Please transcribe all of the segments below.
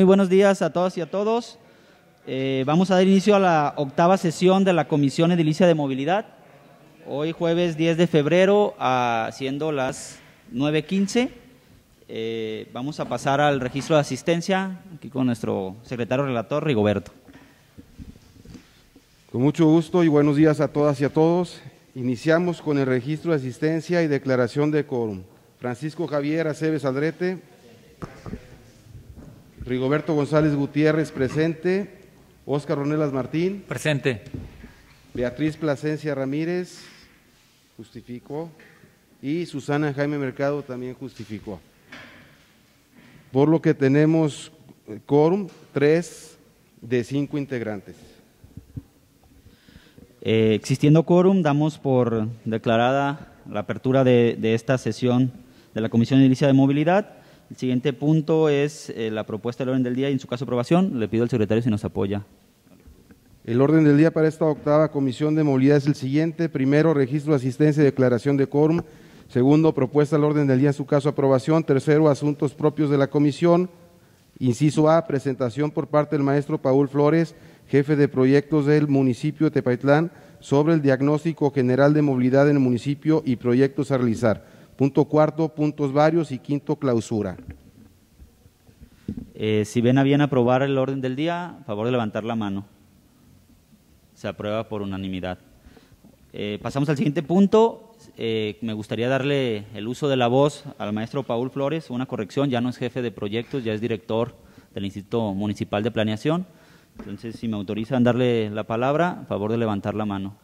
Muy buenos días a todas y a todos. Eh, vamos a dar inicio a la octava sesión de la Comisión Edilicia de Movilidad. Hoy jueves 10 de febrero, a, siendo las 9.15, eh, vamos a pasar al registro de asistencia, aquí con nuestro secretario relator, Rigoberto. Con mucho gusto y buenos días a todas y a todos. Iniciamos con el registro de asistencia y declaración de quórum. Francisco Javier Aceves Aldrete. Rigoberto González Gutiérrez, presente. Óscar Ronelas Martín. Presente. Beatriz Plasencia Ramírez, justificó. Y Susana Jaime Mercado también justificó. Por lo que tenemos eh, quórum, tres de cinco integrantes. Eh, existiendo quórum, damos por declarada la apertura de, esta sesión de la Comisión de Edilicia de Movilidad el siguiente punto es eh, la propuesta del orden del día y en su caso aprobación. Le pido al secretario si nos apoya. El orden del día para esta octava comisión de movilidad es el siguiente. Primero, registro de asistencia y declaración de quórum. Segundo, propuesta del orden del día en su caso aprobación. Tercero, asuntos propios de la comisión. Inciso A, presentación por parte del maestro Paul Flores, jefe de proyectos del municipio de Tepaitlán, sobre el diagnóstico general de movilidad en el municipio y proyectos a realizar. Punto cuarto, puntos varios y quinto, clausura. Eh, si ven a bien aprobar el orden del día, favor de levantar la mano. Se aprueba por unanimidad. Eh, pasamos al siguiente punto. Eh, me gustaría darle el uso de la voz al maestro Paul Flores, una corrección, ya no es jefe de proyectos, ya es director del Instituto Municipal de Planeación. Entonces, si me autorizan darle la palabra, favor de levantar la mano.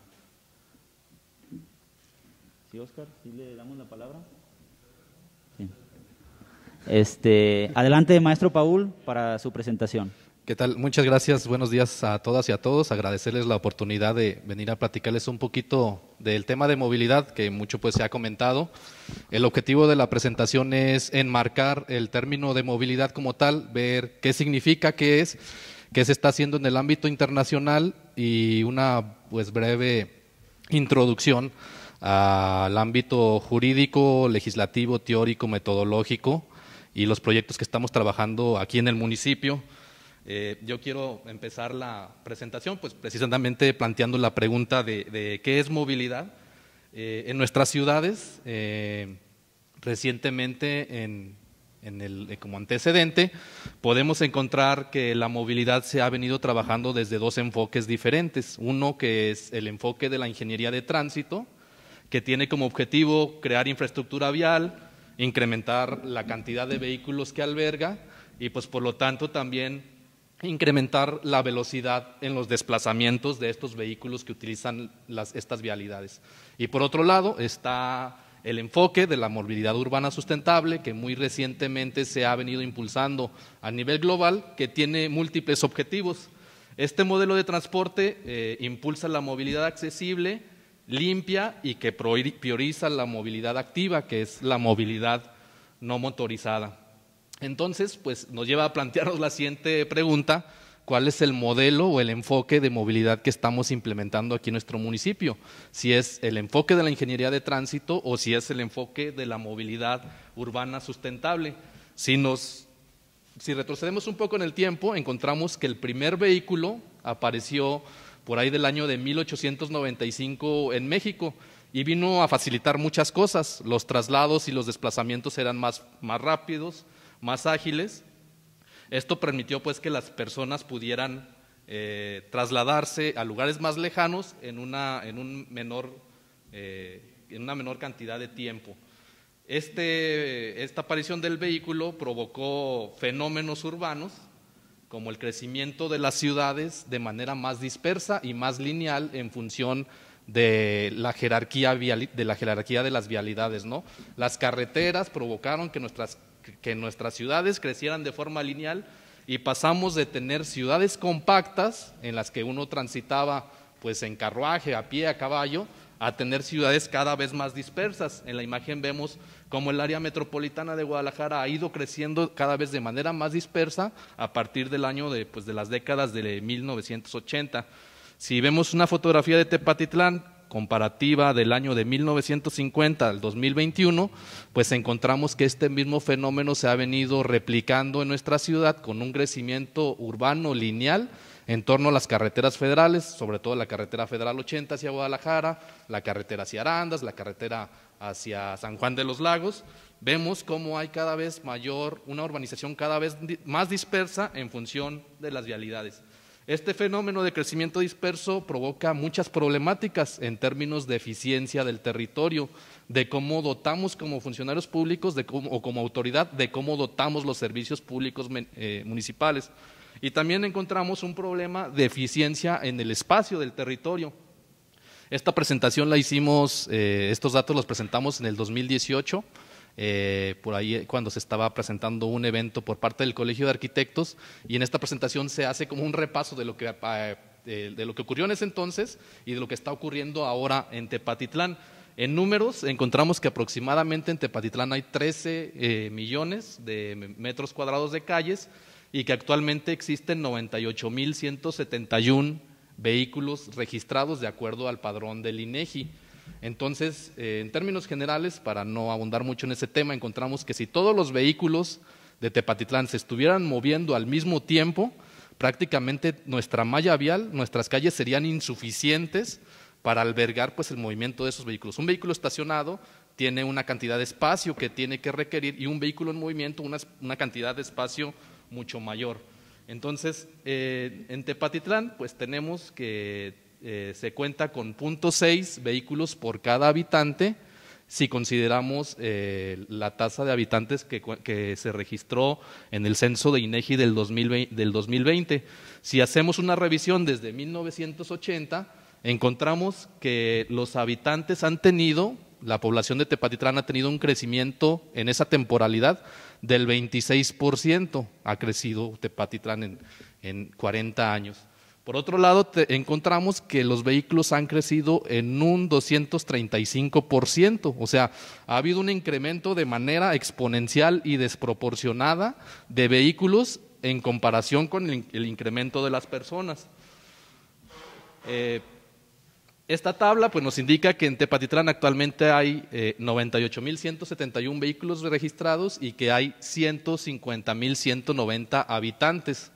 Sí, Oscar, ¿sí le damos la palabra? Este, adelante, maestro Paul, para su presentación. ¿Qué tal? Muchas gracias. Buenos días a todas y a todos. Agradecerles la oportunidad de venir a platicarles un poquito del tema de movilidad, que mucho pues se ha comentado. El objetivo de la presentación es enmarcar el término de movilidad como tal, ver qué significa, qué es, qué se está haciendo en el ámbito internacional y una pues breve introducción al ámbito jurídico, legislativo, teórico, metodológico y los proyectos que estamos trabajando aquí en el municipio. Eh, yo quiero empezar la presentación pues precisamente planteando la pregunta de, qué es movilidad. Eh, en nuestras ciudades, eh, recientemente como antecedente, podemos encontrar que la movilidad se ha venido trabajando desde dos enfoques diferentes. Uno que es el enfoque de la ingeniería de tránsito, que tiene como objetivo crear infraestructura vial, incrementar la cantidad de vehículos que alberga y pues por lo tanto también incrementar la velocidad en los desplazamientos de estos vehículos que utilizan estas vialidades. Y por otro lado está el enfoque de la movilidad urbana sustentable que muy recientemente se ha venido impulsando a nivel global, que tiene múltiples objetivos. Este modelo de transporte eh, impulsa la movilidad accesible, limpia y que prioriza la movilidad activa, que es la movilidad no motorizada. Entonces, pues nos lleva a plantearnos la siguiente pregunta, ¿cuál es el modelo o el enfoque de movilidad que estamos implementando aquí en nuestro municipio? Si es el enfoque de la ingeniería de tránsito o si es el enfoque de la movilidad urbana sustentable. Si nos si retrocedemos un poco en el tiempo, encontramos que el primer vehículo apareció por ahí del año de 1895 en México y vino a facilitar muchas cosas. Los traslados y los desplazamientos eran más, más rápidos, más ágiles. Esto permitió pues que las personas pudieran eh, trasladarse a lugares más lejanos en una, en menor, eh, una menor cantidad de tiempo. Este, esta aparición del vehículo provocó fenómenos urbanos como el crecimiento de las ciudades de manera más dispersa y más lineal en función de la jerarquía de la jerarquía de las vialidades, ¿no? Las carreteras provocaron que nuestras que nuestras ciudades crecieran de forma lineal y pasamos de tener ciudades compactas en las que uno transitaba pues en carruaje, a pie, a caballo, a tener ciudades cada vez más dispersas. En la imagen vemos cómo el área metropolitana de Guadalajara ha ido creciendo cada vez de manera más dispersa a partir del año de, pues, de las décadas de 1980. Si vemos una fotografía de Tepatitlán comparativa del año de 1950 al 2021, pues encontramos que este mismo fenómeno se ha venido replicando en nuestra ciudad con un crecimiento urbano lineal en torno a las carreteras federales, sobre todo la carretera federal 80 hacia Guadalajara, la carretera hacia Arandas, la carretera hacia San Juan de los Lagos, vemos cómo hay cada vez mayor, una urbanización cada vez más dispersa en función de las vialidades. Este fenómeno de crecimiento disperso provoca muchas problemáticas en términos de eficiencia del territorio, de cómo dotamos como funcionarios públicos o como autoridad, de cómo dotamos los servicios públicos eh, municipales. Y también encontramos un problema de eficiencia en el espacio del territorio. Esta presentación la hicimos, eh, estos datos los presentamos en el 2018. Eh, por ahí eh, cuando se estaba presentando un evento por parte del Colegio de Arquitectos y en esta presentación se hace como un repaso de lo que, ah, de, lo que ocurrió en ese entonces y de lo que está ocurriendo ahora en Tepatitlán. En números encontramos que aproximadamente en Tepatitlán hay 13 millones de metros cuadrados de calles y que actualmente existen 98.171 vehículos registrados de acuerdo al padrón del INEGI. E Entonces, eh, en términos generales, para no abundar mucho en ese tema, encontramos que si todos los vehículos de Tepatitlán se estuvieran moviendo al mismo tiempo, prácticamente nuestra malla vial, nuestras calles serían insuficientes para albergar pues el movimiento de esos vehículos. Un vehículo estacionado tiene una cantidad de espacio que tiene que requerir y un vehículo en movimiento una, una cantidad de espacio mucho mayor. Entonces, eh, en Tepatitlán, pues tenemos que eh, se cuenta con 0.6 vehículos por cada habitante si consideramos eh, la tasa de habitantes que, se registró en el censo de INEGI del 2020, del 2020. Si hacemos una revisión desde 1980, encontramos que los habitantes han tenido, la población de Tepatitlán ha tenido un crecimiento en esa temporalidad del 26%. Ha crecido Tepatitlán en, en 40 años. Por otro lado, encontramos que los vehículos han crecido en un 235%, o sea, ha habido un incremento de manera exponencial y desproporcionada de vehículos en comparación con el, incremento de las personas. Eh, esta tabla pues, nos indica que en Tepatitlán actualmente hay 98.171 eh, vehículos registrados y que hay 150.190 habitantes.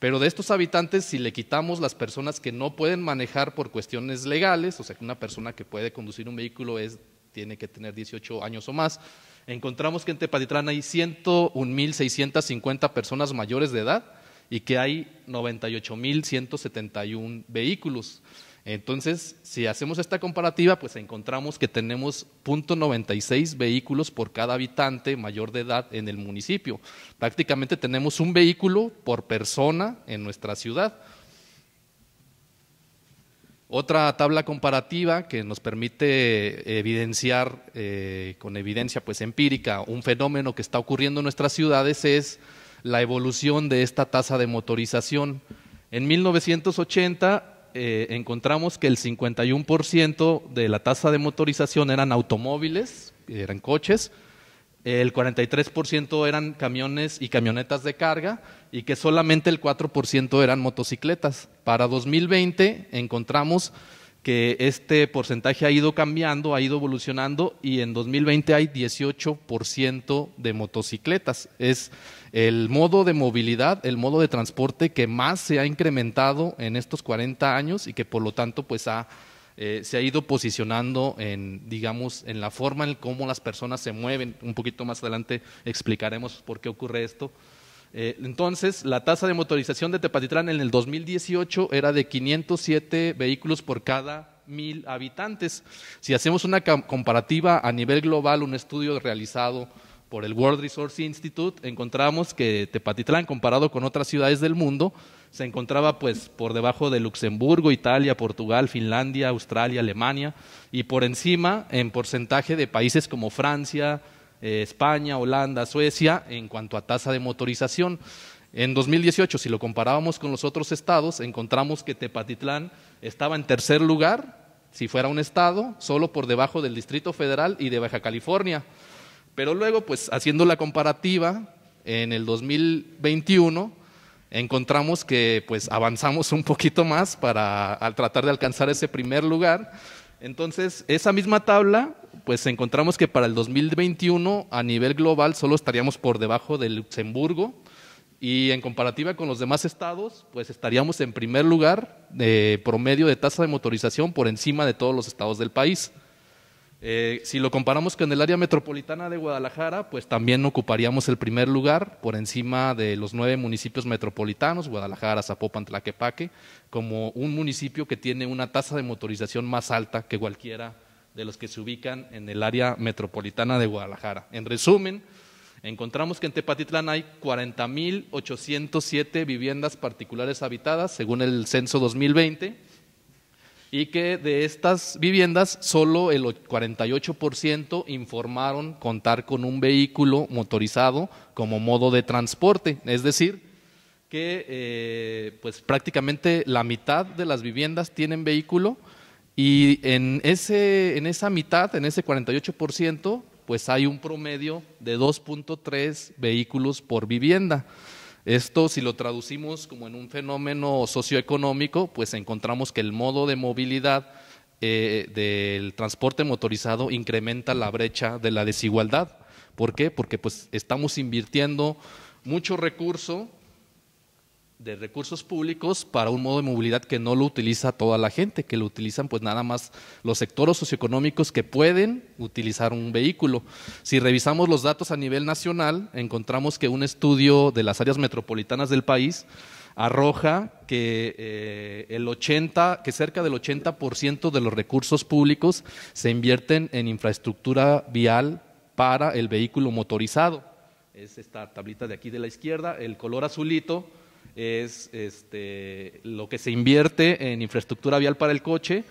Pero de estos habitantes, si le quitamos las personas que no pueden manejar por cuestiones legales, o sea que una persona que puede conducir un vehículo es, tiene que tener 18 años o más, encontramos que en Tepatitlán hay 101.650 personas mayores de edad y que hay 98.171 vehículos. Entonces, si hacemos esta comparativa, pues encontramos que tenemos 0.96 vehículos por cada habitante mayor de edad en el municipio. Prácticamente tenemos un vehículo por persona en nuestra ciudad. Otra tabla comparativa que nos permite evidenciar eh, con evidencia pues, empírica un fenómeno que está ocurriendo en nuestras ciudades es la evolución de esta tasa de motorización. En 1980 eh, encontramos que el 51% de la tasa de motorización eran automóviles, eran coches, el 43% eran camiones y camionetas de carga y que solamente el 4% eran motocicletas. Para 2020 encontramos que este porcentaje ha ido cambiando, ha ido evolucionando y en 2020 hay 18% de motocicletas. Es el modo de movilidad, el modo de transporte que más se ha incrementado en estos 40 años y que por lo tanto pues eh, se ha ido posicionando en, digamos, en la forma en cómo las personas se mueven. Un poquito más adelante explicaremos por qué ocurre esto eh, entonces, la tasa de motorización de Tepatitlán en el 2018 era de 507 vehículos por cada mil habitantes. Si hacemos una comparativa a nivel global, un estudio realizado por el World Resource Institute, encontramos que Tepatitlán, comparado con otras ciudades del mundo, se encontraba pues por debajo de Luxemburgo, Italia, Portugal, Finlandia, Australia, Alemania y por encima en porcentaje de países como Francia, eh, España, Holanda, Suecia en cuanto a tasa de motorización. En 2018, si lo comparábamos con los otros estados, encontramos que Tepatitlán estaba en tercer lugar, si fuera un estado, solo por debajo del Distrito Federal y de Baja California. Pero luego, pues haciendo la comparativa, en el 2021 encontramos que pues avanzamos un poquito más para al tratar de alcanzar ese primer lugar. Entonces, esa misma tabla pues encontramos que para el 2021 a nivel global solo estaríamos por debajo de Luxemburgo y en comparativa con los demás estados, pues estaríamos en primer lugar de promedio de tasa de motorización por encima de todos los estados del país. Eh, si lo comparamos con el área metropolitana de Guadalajara, pues también ocuparíamos el primer lugar por encima de los nueve municipios metropolitanos, Guadalajara, Zapopan, Tlaquepaque, como un municipio que tiene una tasa de motorización más alta que cualquiera de los que se ubican en el área metropolitana de Guadalajara. En resumen, encontramos que en Tepatitlán hay 40.807 viviendas particulares habitadas, según el censo 2020, y que de estas viviendas solo el 48% informaron contar con un vehículo motorizado como modo de transporte, es decir, que eh, pues prácticamente la mitad de las viviendas tienen vehículo y en, ese, en esa mitad, en ese 48%, pues hay un promedio de 2.3 vehículos por vivienda. Esto, si lo traducimos como en un fenómeno socioeconómico, pues encontramos que el modo de movilidad eh, del transporte motorizado incrementa la brecha de la desigualdad. ¿Por qué? Porque pues estamos invirtiendo mucho recurso de recursos públicos para un modo de movilidad que no lo utiliza toda la gente, que lo utilizan pues nada más los sectores socioeconómicos que pueden utilizar un vehículo. Si revisamos los datos a nivel nacional, encontramos que un estudio de las áreas metropolitanas del país arroja que eh, el 80, que cerca del 80% de los recursos públicos se invierten en infraestructura vial para el vehículo motorizado. Es esta tablita de aquí de la izquierda, el color azulito es este, lo que se invierte en infraestructura vial para el coche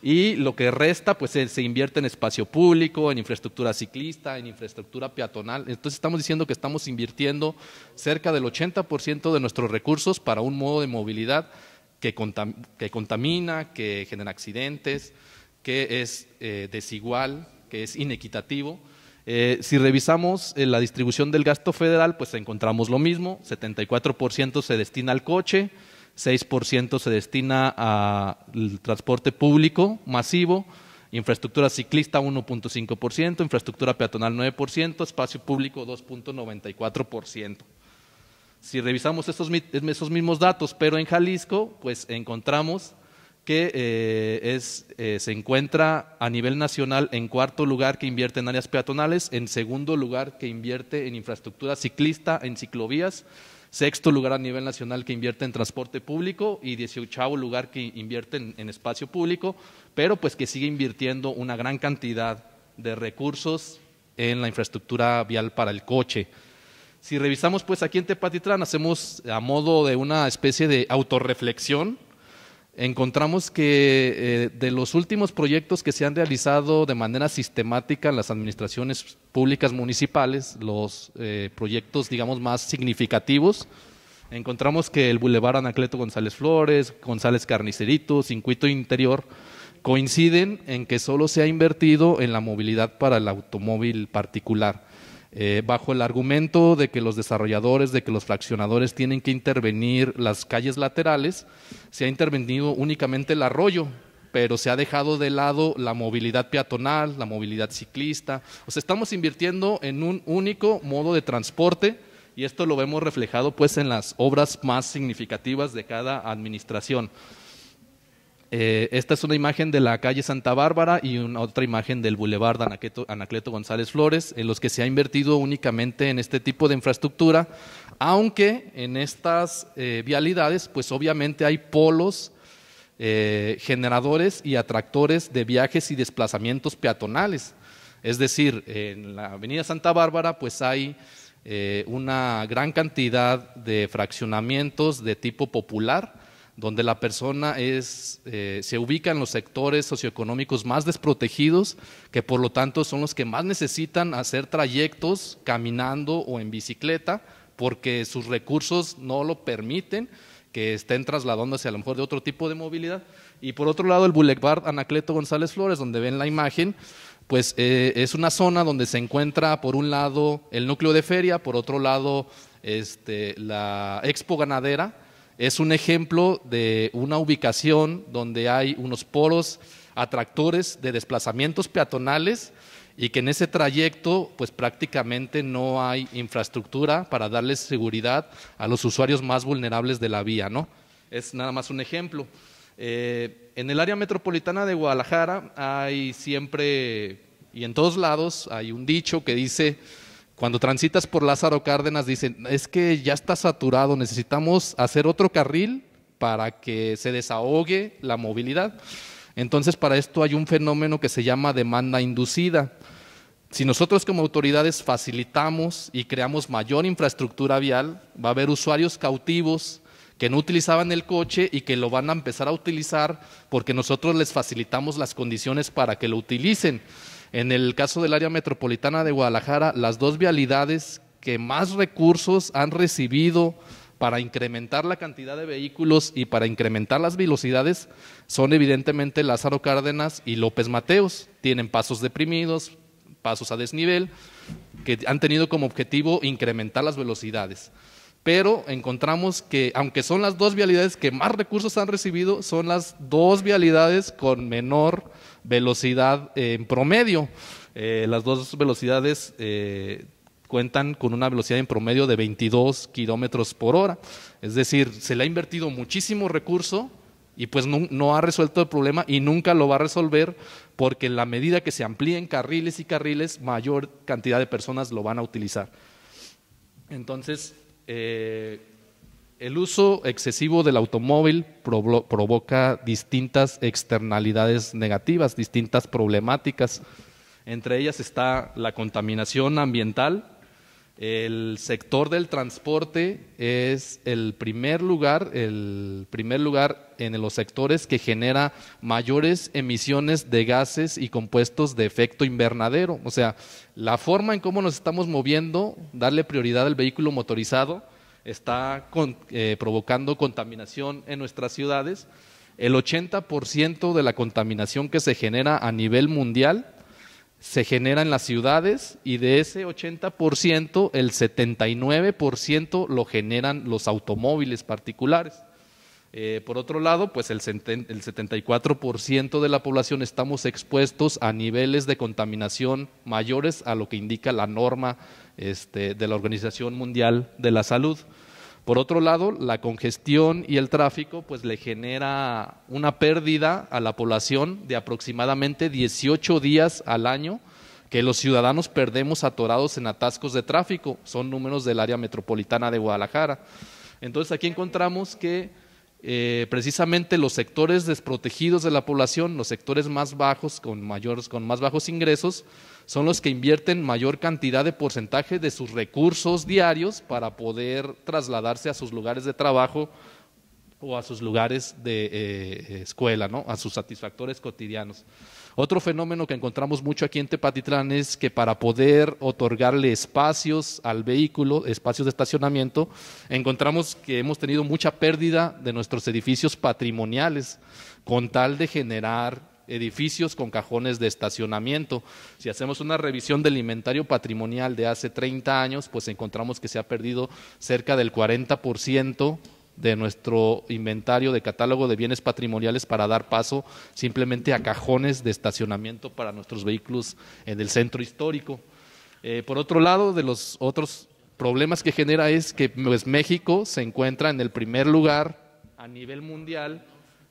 y lo que resta pues se invierte en espacio público, en infraestructura ciclista, en infraestructura peatonal. Entonces estamos diciendo que estamos invirtiendo cerca del 80% de nuestros recursos para un modo de movilidad que, contamina, que genera accidentes, que es eh, desigual, que es inequitativo eh, si revisamos eh, la distribución del gasto federal, pues encontramos lo mismo, 74% se destina al coche, 6% se destina al transporte público masivo, infraestructura ciclista 1.5%, infraestructura peatonal 9%, espacio público 2.94%. Si revisamos esos mismos datos, pero en Jalisco, pues encontramos que eh, es, eh, se encuentra a nivel nacional en cuarto lugar que invierte en áreas peatonales, en segundo lugar que invierte en infraestructura ciclista, en ciclovías, sexto lugar a nivel nacional que invierte en transporte público y dieciochavo lugar que invierte en, espacio público, pero pues que sigue invirtiendo una gran cantidad de recursos en la infraestructura vial para el coche. Si revisamos pues aquí en Tepatitlán, hacemos a modo de una especie de autorreflexión, encontramos que eh, de los últimos proyectos que se han realizado de manera sistemática en las administraciones públicas municipales, los eh, proyectos, digamos, más significativos, encontramos que el Boulevard Anacleto González Flores, González Carnicerito, Cincuito Interior, coinciden en que solo se ha invertido en la movilidad para el automóvil particular. Eh, bajo el argumento de que los desarrolladores, de que los fraccionadores tienen que intervenir las calles laterales, se ha intervenido únicamente el arroyo, pero se ha dejado de lado la movilidad peatonal, la movilidad ciclista. O sea, estamos invirtiendo en un único modo de transporte y esto lo vemos reflejado pues en las obras más significativas de cada administración. Eh, esta es una imagen de la calle Santa Bárbara y una otra imagen del Boulevard Anacleto, González Flores, en los que se ha invertido únicamente en este tipo de infraestructura, aunque en estas eh, vialidades, pues obviamente hay polos, eh, generadores y atractores de viajes y desplazamientos peatonales. Es decir, en la Avenida Santa Bárbara, pues hay una gran cantidad de fraccionamientos de tipo popular donde la persona eh, se ubica en los sectores socioeconómicos más desprotegidos, que por lo tanto son los que más necesitan hacer trayectos caminando o en bicicleta, porque sus recursos no lo permiten, que estén trasladándose a lo mejor de otro tipo de movilidad. Y por otro lado, el Boulevard Anacleto González Flores, donde ven la imagen, pues eh, es una zona donde se encuentra por un lado el núcleo de feria, por otro lado este, la expo ganadera, es un ejemplo de una ubicación donde hay unos poros atractores de desplazamientos peatonales y que en ese trayecto pues prácticamente no hay infraestructura para darles seguridad a los usuarios más vulnerables de la vía, ¿no? Es nada más un ejemplo. Eh, en el área metropolitana de Guadalajara hay siempre y en todos lados hay un dicho que dice cuando transitas por Lázaro Cárdenas dicen, es que ya está saturado, necesitamos hacer otro carril para que se desahogue la movilidad. Entonces, para esto hay un fenómeno que se llama demanda inducida. Si nosotros como autoridades facilitamos y creamos mayor infraestructura vial, va a haber usuarios cautivos que no utilizaban el coche y que lo van a empezar a utilizar porque nosotros les facilitamos las condiciones para que lo utilicen. En el caso del área metropolitana de Guadalajara, las dos vialidades que más recursos han recibido para incrementar la cantidad de vehículos y para incrementar las velocidades son evidentemente Lázaro Cárdenas y López Mateos. Tienen pasos deprimidos, pasos a desnivel, que han tenido como objetivo incrementar las velocidades pero encontramos que, aunque son las dos vialidades que más recursos han recibido, son las dos vialidades con menor velocidad eh, en promedio. Eh, las dos velocidades eh, cuentan con una velocidad en promedio de 22 kilómetros por hora. Es decir, se le ha invertido muchísimo recurso y pues no, no, ha resuelto el problema y nunca lo va a resolver porque en la medida que se amplíen carriles y carriles, mayor cantidad de personas lo van a utilizar. Entonces, eh, el uso excesivo del automóvil provoca distintas externalidades negativas, distintas problemáticas. Entre ellas está la contaminación ambiental, el sector del transporte es el primer lugar, el primer lugar en los sectores que genera mayores emisiones de gases y compuestos de efecto invernadero. O sea, la forma en cómo nos estamos moviendo, darle prioridad al vehículo motorizado, está eh, provocando contaminación en nuestras ciudades. El 80% de la contaminación que se genera a nivel mundial se genera en las ciudades y de ese 80%, el 79% lo generan los automóviles particulares. Eh, por otro lado, pues el, 74% de la población estamos expuestos a niveles de contaminación mayores a lo que indica la norma este, de la Organización Mundial de la Salud. Por otro lado, la congestión y el tráfico pues le genera una pérdida a la población de aproximadamente 18 días al año que los ciudadanos perdemos atorados en atascos de tráfico, son números del área metropolitana de Guadalajara. Entonces aquí encontramos que eh, precisamente los sectores desprotegidos de la población, los sectores más bajos, con, mayores, con más bajos ingresos, son los que invierten mayor cantidad de porcentaje de sus recursos diarios para poder trasladarse a sus lugares de trabajo o a sus lugares de eh, eh, escuela, ¿no? a sus satisfactores cotidianos. Otro fenómeno que encontramos mucho aquí en Tepatitlán es que para poder otorgarle espacios al vehículo, espacios de estacionamiento, encontramos que hemos tenido mucha pérdida de nuestros edificios patrimoniales con tal de generar edificios con cajones de estacionamiento. Si hacemos una revisión del inventario patrimonial de hace 30 años, pues encontramos que se ha perdido cerca del 40% de nuestro inventario de catálogo de bienes patrimoniales para dar paso simplemente a cajones de estacionamiento para nuestros vehículos en el centro histórico. Eh, por otro lado, de los otros problemas que genera es que pues, México se encuentra en el primer lugar a nivel mundial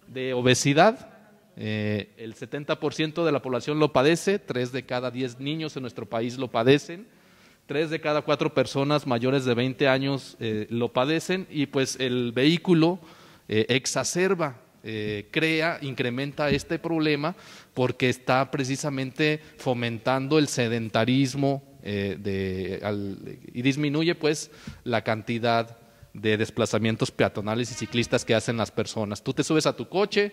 de obesidad eh, el 70% de la población lo padece, 3 de cada 10 niños en nuestro país lo padecen, 3 de cada 4 personas mayores de 20 años eh, lo padecen y pues el vehículo eh, exacerba, crea, incrementa este problema porque está precisamente fomentando el sedentarismo y disminuye pues la cantidad de desplazamientos peatonales y ciclistas que hacen las personas. Tú te subes a tu coche,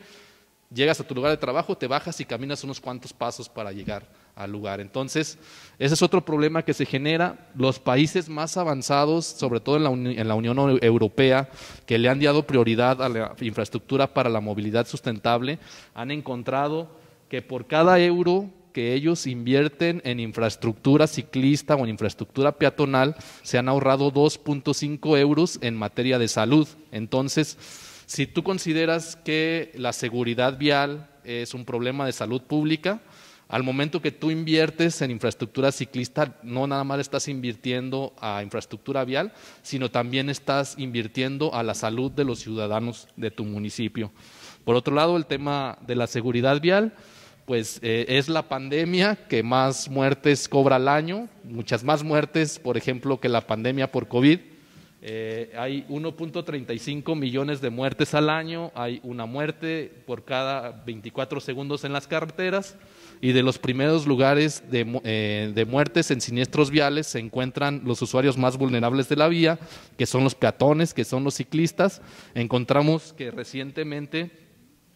Llegas a tu lugar de trabajo, te bajas y caminas unos cuantos pasos para llegar al lugar. Entonces, ese es otro problema que se genera. Los países más avanzados, sobre todo en la, Unión Europea, que le han dado prioridad a la infraestructura para la movilidad sustentable, han encontrado que por cada euro que ellos invierten en infraestructura ciclista o en infraestructura peatonal, se han ahorrado 2.5 euros en materia de salud. Entonces, si tú consideras que la seguridad vial es un problema de salud pública, al momento que tú inviertes en infraestructura ciclista, no nada más estás invirtiendo a infraestructura vial, sino también estás invirtiendo a la salud de los ciudadanos de tu municipio. Por otro lado, el tema de la seguridad vial, pues eh, es la pandemia que más muertes cobra al año, muchas más muertes, por ejemplo, que la pandemia por COVID eh, hay 1.35 millones de muertes al año, hay una muerte por cada 24 segundos en las carreteras y de los primeros lugares eh, de, muertes en siniestros viales se encuentran los usuarios más vulnerables de la vía, que son los peatones, que son los ciclistas. Encontramos que recientemente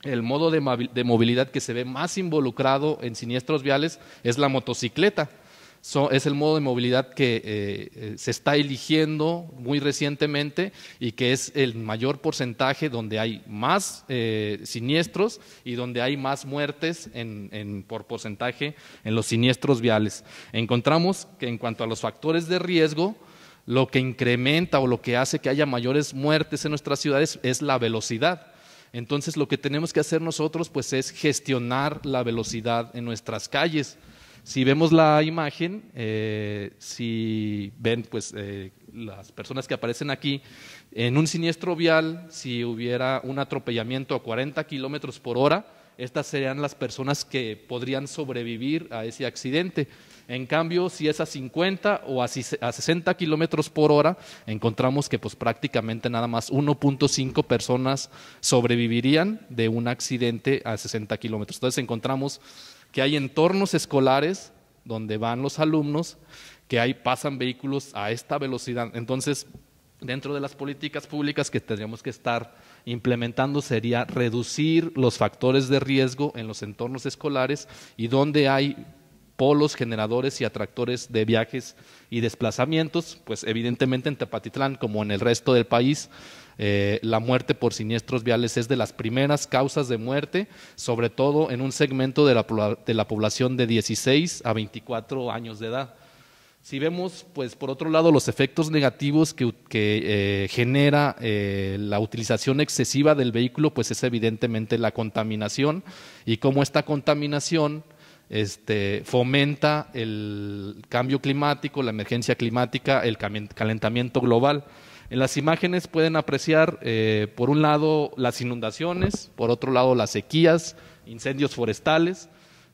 el modo de movilidad que se ve más involucrado en siniestros viales es la motocicleta es el modo de movilidad que eh, eh, se está eligiendo muy recientemente y que es el mayor porcentaje donde hay más eh, siniestros y donde hay más muertes por porcentaje en los siniestros viales. Encontramos que en cuanto a los factores de riesgo, lo que incrementa o lo que hace que haya mayores muertes en nuestras ciudades es la velocidad. Entonces lo que tenemos que hacer nosotros pues es gestionar la velocidad en nuestras calles. Si vemos la imagen, eh, si ven pues, eh, las personas que aparecen aquí, en un siniestro vial, si hubiera un atropellamiento a 40 kilómetros por hora, estas serían las personas que podrían sobrevivir a ese accidente. En cambio, si es a 50 o a 60 kilómetros por hora, encontramos que pues, prácticamente nada más 1.5 personas sobrevivirían de un accidente a 60 kilómetros. Entonces encontramos que hay entornos escolares donde van los alumnos, que ahí pasan vehículos a esta velocidad. Entonces, dentro de las políticas públicas que tendríamos que estar implementando sería reducir los factores de riesgo en los entornos escolares y donde hay polos, generadores y atractores de viajes y desplazamientos, pues evidentemente en Tepatitlán, como en el resto del país, eh, la muerte por siniestros viales es de las primeras causas de muerte, sobre todo en un segmento de la, de la población de 16 a 24 años de edad. Si vemos, pues por otro lado, los efectos negativos que, eh, genera eh, la utilización excesiva del vehículo, pues es evidentemente la contaminación y cómo esta contaminación este, fomenta el cambio climático, la emergencia climática, el calentamiento global. En las imágenes pueden apreciar, eh, por un lado, las inundaciones, por otro lado, las sequías, incendios forestales.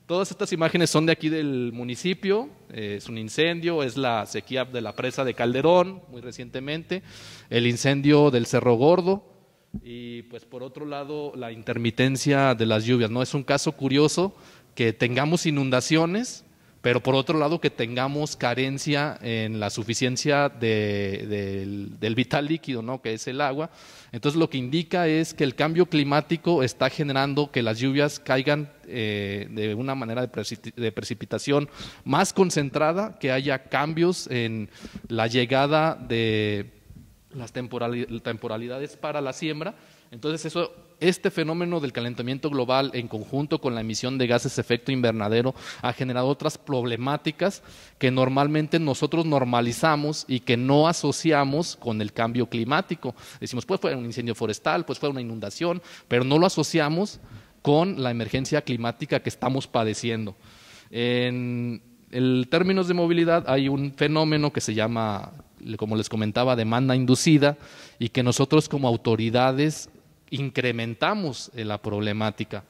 Todas estas imágenes son de aquí del municipio, eh, es un incendio, es la sequía de la presa de Calderón, muy recientemente, el incendio del Cerro Gordo y pues por otro lado la intermitencia de las lluvias, ¿no? Es un caso curioso que tengamos inundaciones pero por otro lado que tengamos carencia en la suficiencia del, vital líquido, ¿no? que es el agua. Entonces lo que indica es que el cambio climático está generando que las lluvias caigan eh, de una manera de, precipitación más concentrada, que haya cambios en la llegada de las temporalidades para la siembra. Entonces eso este fenómeno del calentamiento global en conjunto con la emisión de gases efecto invernadero ha generado otras problemáticas que normalmente nosotros normalizamos y que no asociamos con el cambio climático. Decimos, pues fue un incendio forestal, pues fue una inundación, pero no lo asociamos con la emergencia climática que estamos padeciendo. En, en términos de movilidad hay un fenómeno que se llama, como les comentaba, demanda inducida y que nosotros como autoridades incrementamos eh, la problemática.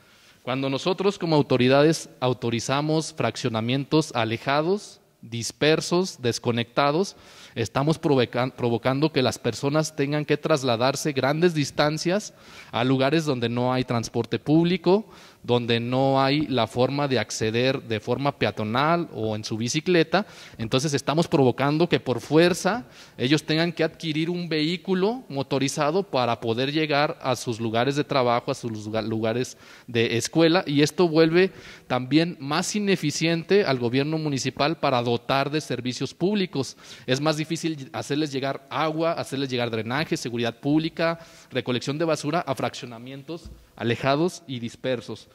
Cuando nosotros como autoridades autorizamos fraccionamientos alejados, dispersos, desconectados, estamos provocando que las personas tengan que trasladarse grandes distancias a lugares donde no hay transporte público, donde no hay la forma de acceder de forma peatonal o en su bicicleta. Entonces estamos provocando que por fuerza ellos tengan que adquirir un vehículo motorizado para poder llegar a sus lugares de trabajo, a sus lugares de escuela. Y esto vuelve también más ineficiente al gobierno municipal para dotar de servicios públicos. Es más difícil hacerles llegar agua, hacerles llegar drenaje, seguridad pública, recolección de basura a fraccionamientos alejados y dispersos.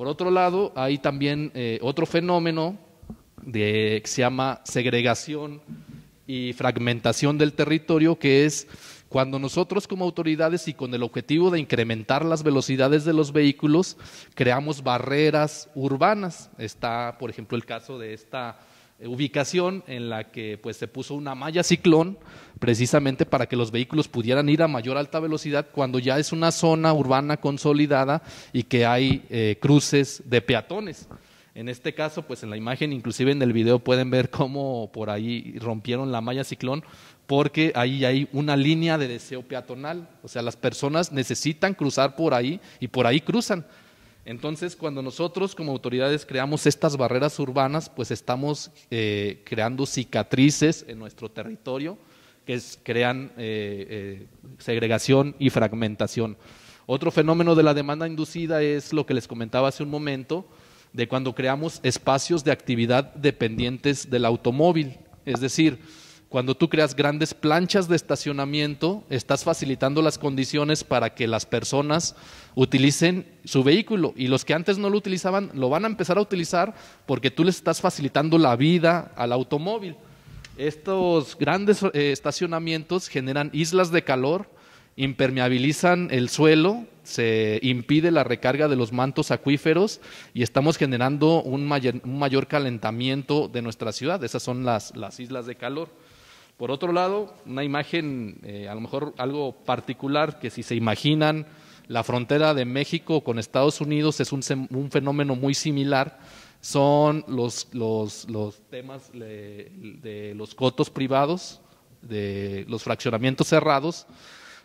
Por otro lado, hay también eh, otro fenómeno de, que se llama segregación y fragmentación del territorio, que es cuando nosotros como autoridades y con el objetivo de incrementar las velocidades de los vehículos, creamos barreras urbanas. Está, por ejemplo, el caso de esta eh, ubicación en la que pues se puso una malla ciclón precisamente para que los vehículos pudieran ir a mayor alta velocidad cuando ya es una zona urbana consolidada y que hay eh, cruces de peatones. En este caso, pues en la imagen, inclusive en el video pueden ver cómo por ahí rompieron la malla ciclón porque ahí hay una línea de deseo peatonal, o sea, las personas necesitan cruzar por ahí y por ahí cruzan. Entonces, cuando nosotros como autoridades creamos estas barreras urbanas, pues estamos eh, creando cicatrices en nuestro territorio que crean eh, eh, segregación y fragmentación. Otro fenómeno de la demanda inducida es lo que les comentaba hace un momento, de cuando creamos espacios de actividad dependientes del automóvil. Es decir, cuando tú creas grandes planchas de estacionamiento, estás facilitando las condiciones para que las personas utilicen su vehículo y los que antes no lo utilizaban lo van a empezar a utilizar porque tú les estás facilitando la vida al automóvil. Estos grandes eh, estacionamientos generan islas de calor, impermeabilizan el suelo, se impide la recarga de los mantos acuíferos y estamos generando un mayor, calentamiento de nuestra ciudad. Esas son las islas de calor. Por otro lado, una imagen, eh, a lo mejor algo particular, que si se imaginan la frontera de México con Estados Unidos es un, fenómeno muy similar, son los, los, los temas de, de los cotos privados, de los fraccionamientos cerrados,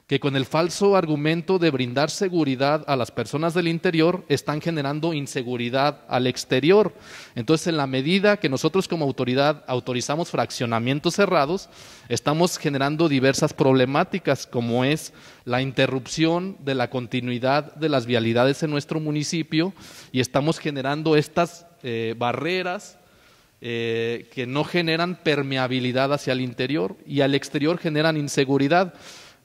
que con el falso argumento de brindar seguridad a las personas del interior están generando inseguridad al exterior. Entonces, en la medida que nosotros como autoridad autorizamos fraccionamientos cerrados, estamos generando diversas problemáticas, como es la interrupción de la continuidad de las vialidades en nuestro municipio y estamos generando estas eh, barreras eh, que no generan permeabilidad hacia el interior y al exterior generan inseguridad.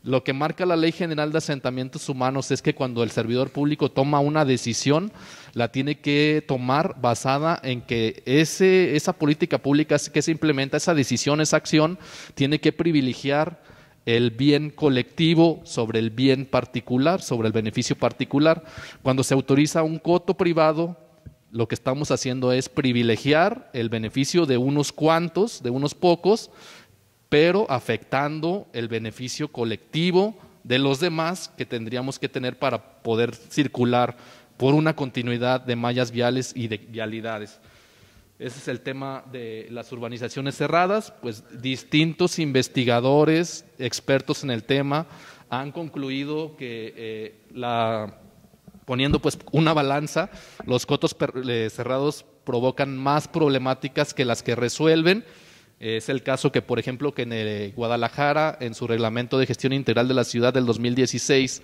Lo que marca la Ley General de Asentamientos Humanos es que cuando el servidor público toma una decisión, la tiene que tomar basada en que ese, esa política pública que se implementa, esa decisión, esa acción, tiene que privilegiar el bien colectivo sobre el bien particular, sobre el beneficio particular. Cuando se autoriza un coto privado, lo que estamos haciendo es privilegiar el beneficio de unos cuantos, de unos pocos, pero afectando el beneficio colectivo de los demás que tendríamos que tener para poder circular por una continuidad de mallas viales y de vialidades. Ese es el tema de las urbanizaciones cerradas, pues distintos investigadores, expertos en el tema, han concluido que eh, poniendo pues una balanza, los cotos eh, cerrados provocan más problemáticas que las que resuelven es el caso que, por ejemplo, que en eh, Guadalajara, en su reglamento de gestión integral de la ciudad del 2016,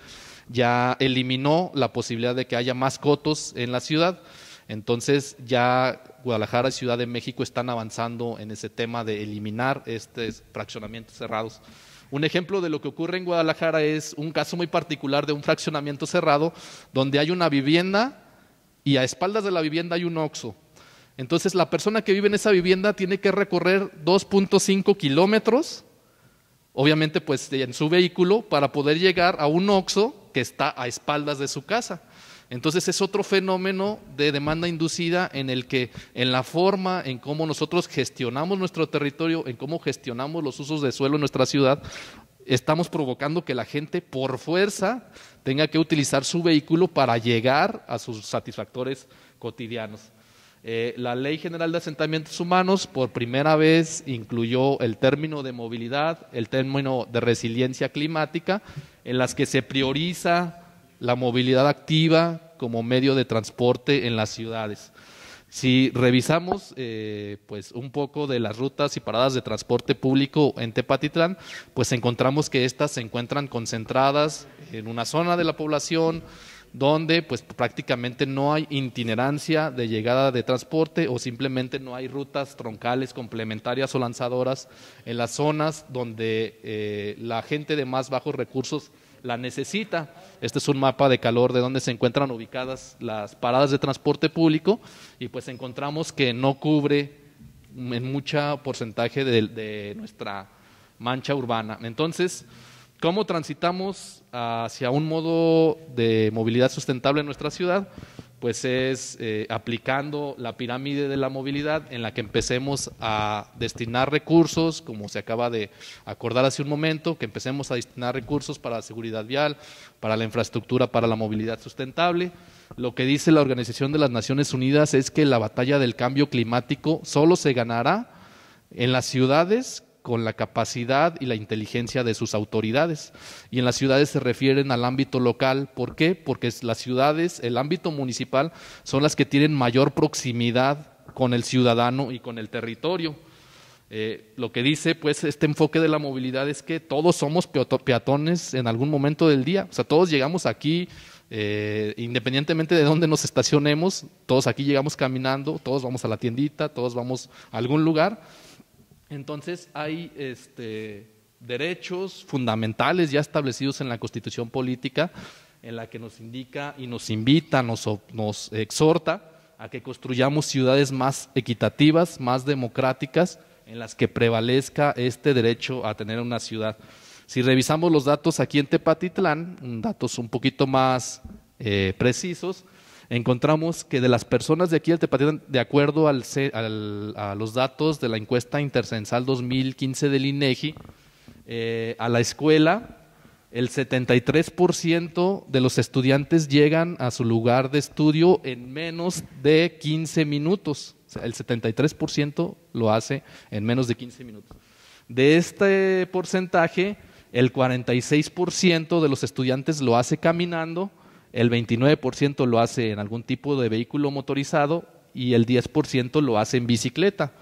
ya eliminó la posibilidad de que haya más cotos en la ciudad. Entonces ya Guadalajara y Ciudad de México están avanzando en ese tema de eliminar estos fraccionamientos cerrados. Un ejemplo de lo que ocurre en Guadalajara es un caso muy particular de un fraccionamiento cerrado donde hay una vivienda y a espaldas de la vivienda hay un OXO entonces la persona que vive en esa vivienda tiene que recorrer 2.5 kilómetros, obviamente pues en su vehículo, para poder llegar a un OXO que está a espaldas de su casa. Entonces es otro fenómeno de demanda inducida en el que en la forma en cómo nosotros gestionamos nuestro territorio, en cómo gestionamos los usos de suelo en nuestra ciudad, estamos provocando que la gente por fuerza tenga que utilizar su vehículo para llegar a sus satisfactores cotidianos. Eh, la Ley General de Asentamientos Humanos por primera vez incluyó el término de movilidad, el término de resiliencia climática, en las que se prioriza la movilidad activa como medio de transporte en las ciudades. Si revisamos eh, pues un poco de las rutas y paradas de transporte público en Tepatitlán, pues encontramos que estas se encuentran concentradas en una zona de la población, donde pues prácticamente no hay itinerancia de llegada de transporte o simplemente no hay rutas troncales complementarias o lanzadoras en las zonas donde eh, la gente de más bajos recursos la necesita. Este es un mapa de calor de donde se encuentran ubicadas las paradas de transporte público y pues encontramos que no cubre en mucho porcentaje de nuestra mancha urbana. Entonces, ¿Cómo transitamos hacia un modo de movilidad sustentable en nuestra ciudad? Pues es eh, aplicando la pirámide de la movilidad en la que empecemos a destinar recursos, como se acaba de acordar hace un momento, que empecemos a destinar recursos para la seguridad vial, para la infraestructura, para la movilidad sustentable. Lo que dice la Organización de las Naciones Unidas es que la batalla del cambio climático solo se ganará en las ciudades con la capacidad y la inteligencia de sus autoridades. Y en las ciudades se refieren al ámbito local. ¿Por qué? Porque las ciudades, el ámbito municipal, son las que tienen mayor proximidad con el ciudadano y con el territorio. Eh, lo que dice pues este enfoque de la movilidad es que todos somos peatones en algún momento del día, o sea, todos llegamos aquí, eh, independientemente de dónde nos estacionemos, todos aquí llegamos caminando, todos vamos a la tiendita, todos vamos a algún lugar entonces hay este, derechos fundamentales ya establecidos en la Constitución Política, en la que nos indica y nos invita, nos, exhorta a que construyamos ciudades más equitativas, más democráticas, en las que prevalezca este derecho a tener una ciudad. Si revisamos los datos aquí en Tepatitlán, datos un poquito más eh, precisos, encontramos que de las personas de aquí del Tepatitlán, de acuerdo a los datos de la encuesta intercensal 2015 del INEGI, eh, a la escuela el 73% de los estudiantes llegan a su lugar de estudio en menos de 15 minutos. el 73% lo hace en menos de 15 minutos. De este porcentaje, el 46% de los estudiantes lo hace caminando el 29% lo hace en algún tipo de vehículo motorizado y el 10% lo hace en bicicleta.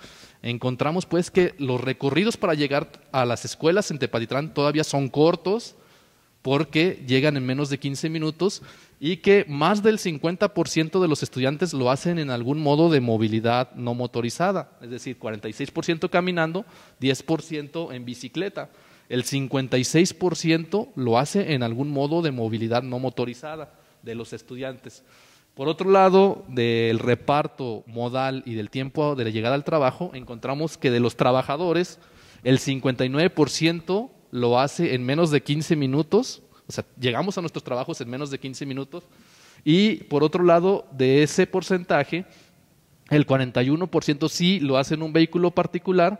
Encontramos pues que los recorridos para llegar a las escuelas en Tepatitlán todavía son cortos porque llegan en menos de 15 minutos y que más del 50% de los estudiantes lo hacen en algún modo de movilidad no motorizada, es decir, 46% caminando, 10% en bicicleta el 56% lo hace en algún modo de movilidad no motorizada de los estudiantes. Por otro lado, del reparto modal y del tiempo de la llegada al trabajo, encontramos que de los trabajadores, el 59% lo hace en menos de 15 minutos, o sea, llegamos a nuestros trabajos en menos de 15 minutos, y por otro lado, de ese porcentaje, el 41% sí lo hace en un vehículo particular,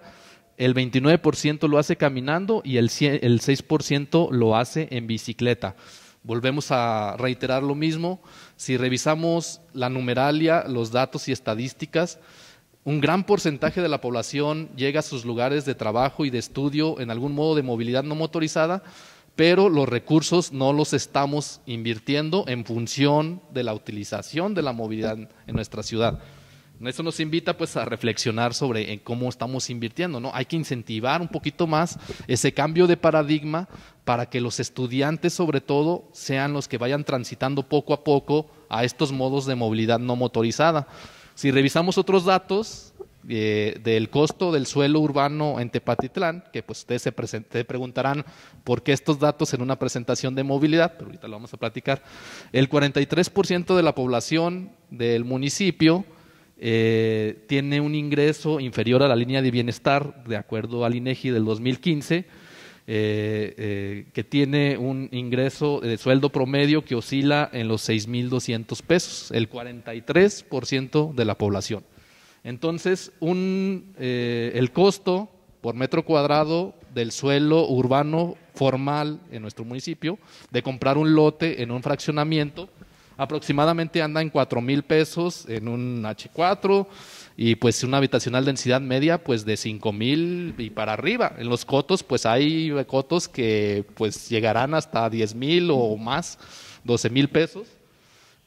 el 29% lo hace caminando y el, 6% lo hace en bicicleta. Volvemos a reiterar lo mismo. Si revisamos la numeralia, los datos y estadísticas, un gran porcentaje de la población llega a sus lugares de trabajo y de estudio en algún modo de movilidad no motorizada, pero los recursos no los estamos invirtiendo en función de la utilización de la movilidad en nuestra ciudad. Eso nos invita pues a reflexionar sobre en eh, cómo estamos invirtiendo, ¿no? Hay que incentivar un poquito más ese cambio de paradigma para que los estudiantes sobre todo sean los que vayan transitando poco a poco a estos modos de movilidad no motorizada. Si revisamos otros datos eh, del costo del suelo urbano en Tepatitlán, que pues ustedes se preguntarán por qué estos datos en una presentación de movilidad, pero ahorita lo vamos a platicar, el 43% de la población del municipio eh, tiene un ingreso inferior a la línea de bienestar, de acuerdo al INEGI e del 2015, eh, eh, que tiene un ingreso de sueldo promedio que oscila en los 6.200 pesos, el 43% de la población. Entonces, un, el costo por metro cuadrado del suelo urbano formal en nuestro municipio, de comprar un lote en un fraccionamiento, aproximadamente anda en 4 mil pesos en un H4 y pues una habitacional densidad media pues de 5 mil y para arriba. En los cotos pues hay cotos que pues llegarán hasta 10 mil o más, 12 mil pesos.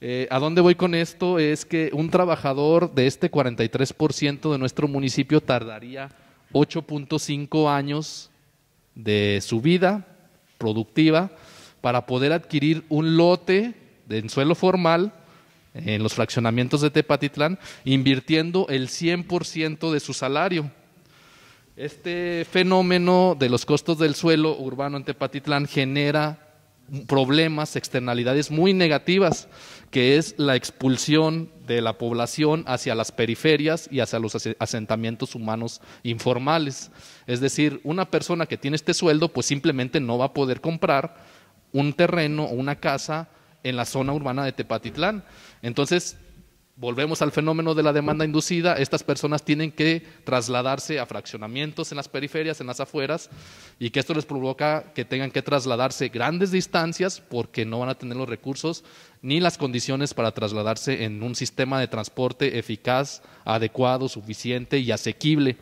Eh, ¿A dónde voy con esto? Es que un trabajador de este 43% de nuestro municipio tardaría 8.5 años de su vida productiva para poder adquirir un lote en suelo formal, en los fraccionamientos de Tepatitlán, invirtiendo el 100% de su salario. Este fenómeno de los costos del suelo urbano en Tepatitlán genera problemas, externalidades muy negativas, que es la expulsión de la población hacia las periferias y hacia los asentamientos humanos informales. Es decir, una persona que tiene este sueldo, pues simplemente no va a poder comprar un terreno o una casa en la zona urbana de Tepatitlán. Entonces, volvemos al fenómeno de la demanda inducida, estas personas tienen que trasladarse a fraccionamientos en las periferias, en las afueras, y que esto les provoca que tengan que trasladarse grandes distancias porque no van a tener los recursos ni las condiciones para trasladarse en un sistema de transporte eficaz, adecuado, suficiente y asequible.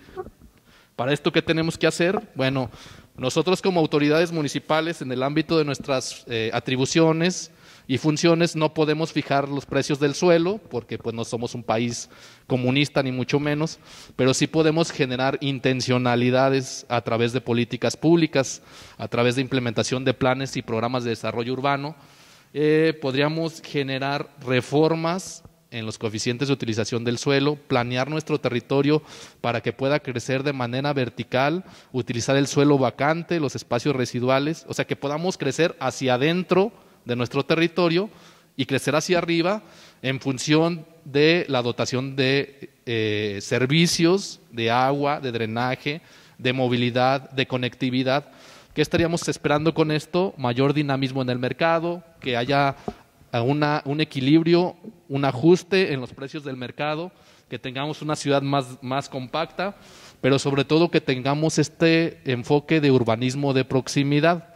Para esto, ¿qué tenemos que hacer? Bueno, nosotros como autoridades municipales, en el ámbito de nuestras eh, atribuciones, y funciones, no podemos fijar los precios del suelo, porque pues no somos un país comunista ni mucho menos, pero sí podemos generar intencionalidades a través de políticas públicas, a través de implementación de planes y programas de desarrollo urbano, eh, podríamos generar reformas en los coeficientes de utilización del suelo, planear nuestro territorio para que pueda crecer de manera vertical, utilizar el suelo vacante, los espacios residuales, o sea, que podamos crecer hacia adentro de nuestro territorio y crecer hacia arriba en función de la dotación de eh, servicios, de agua, de drenaje, de movilidad, de conectividad. ¿Qué estaríamos esperando con esto? Mayor dinamismo en el mercado, que haya un equilibrio, un ajuste en los precios del mercado, que tengamos una ciudad más, más compacta, pero sobre todo que tengamos este enfoque de urbanismo de proximidad.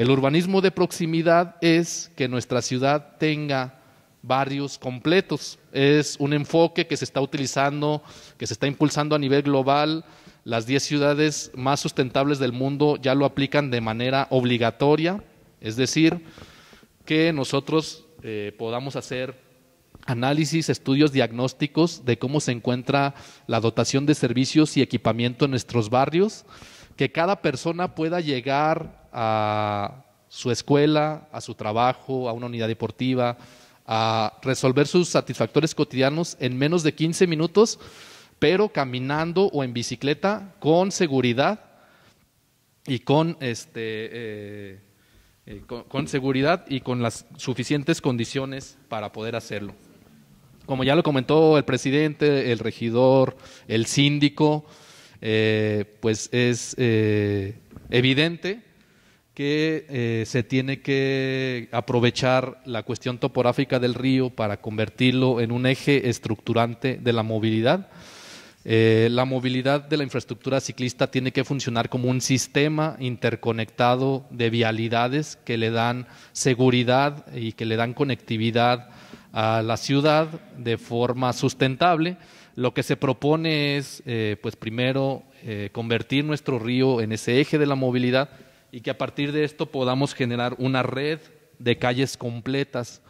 El urbanismo de proximidad es que nuestra ciudad tenga barrios completos. Es un enfoque que se está utilizando, que se está impulsando a nivel global. Las 10 ciudades más sustentables del mundo ya lo aplican de manera obligatoria, es decir, que nosotros eh, podamos hacer análisis, estudios diagnósticos de cómo se encuentra la dotación de servicios y equipamiento en nuestros barrios que cada persona pueda llegar a su escuela, a su trabajo, a una unidad deportiva, a resolver sus satisfactores cotidianos en menos de 15 minutos, pero caminando o en bicicleta con seguridad y con este eh, eh, con, seguridad y con las suficientes condiciones para poder hacerlo. Como ya lo comentó el presidente, el regidor, el síndico, eh, pues es eh, evidente que eh, se tiene que aprovechar la cuestión topográfica del río para convertirlo en un eje estructurante de la movilidad. la movilidad de la infraestructura ciclista tiene que funcionar como un sistema interconectado de vialidades que le dan seguridad y que le dan conectividad a la ciudad de forma sustentable lo que se propone es, eh, pues primero, eh, convertir nuestro río en ese eje de la movilidad y que a partir de esto podamos generar una red de calles completas.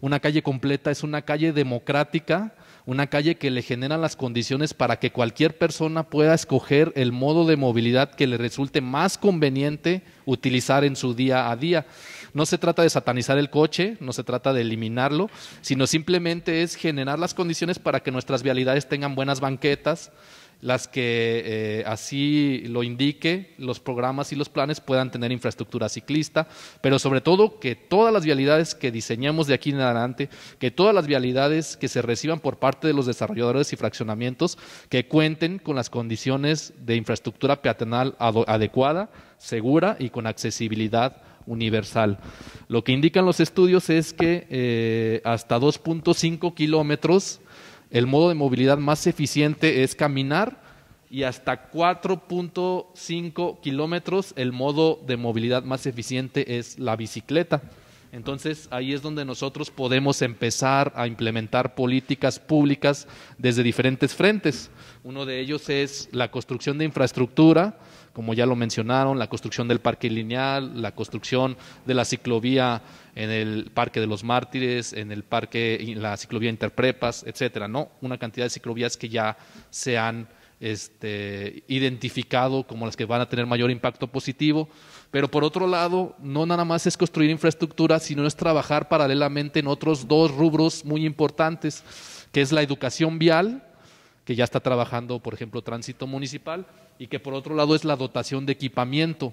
Una calle completa es una calle democrática, una calle que le genera las condiciones para que cualquier persona pueda escoger el modo de movilidad que le resulte más conveniente utilizar en su día a día. No se trata de satanizar el coche, no se trata de eliminarlo, sino simplemente es generar las condiciones para que nuestras vialidades tengan buenas banquetas, las que eh, así lo indique, los programas y los planes puedan tener infraestructura ciclista, pero sobre todo que todas las vialidades que diseñemos de aquí en adelante, que todas las vialidades que se reciban por parte de los desarrolladores y fraccionamientos, que cuenten con las condiciones de infraestructura peatonal adecuada, segura y con accesibilidad universal. Lo que indican los estudios es que eh, hasta 2.5 kilómetros el modo de movilidad más eficiente es caminar y hasta 4.5 kilómetros el modo de movilidad más eficiente es la bicicleta. Entonces ahí es donde nosotros podemos empezar a implementar políticas públicas desde diferentes frentes. Uno de ellos es la construcción de infraestructura, como ya lo mencionaron, la construcción del parque lineal, la construcción de la ciclovía en el Parque de los Mártires, en el parque, en la ciclovía Interprepas, etcétera, ¿no? Una cantidad de ciclovías que ya se han este, identificado como las que van a tener mayor impacto positivo. Pero por otro lado, no nada más es construir infraestructura, sino es trabajar paralelamente en otros dos rubros muy importantes, que es la educación vial que ya está trabajando, por ejemplo, tránsito municipal, y que por otro lado es la dotación de equipamiento.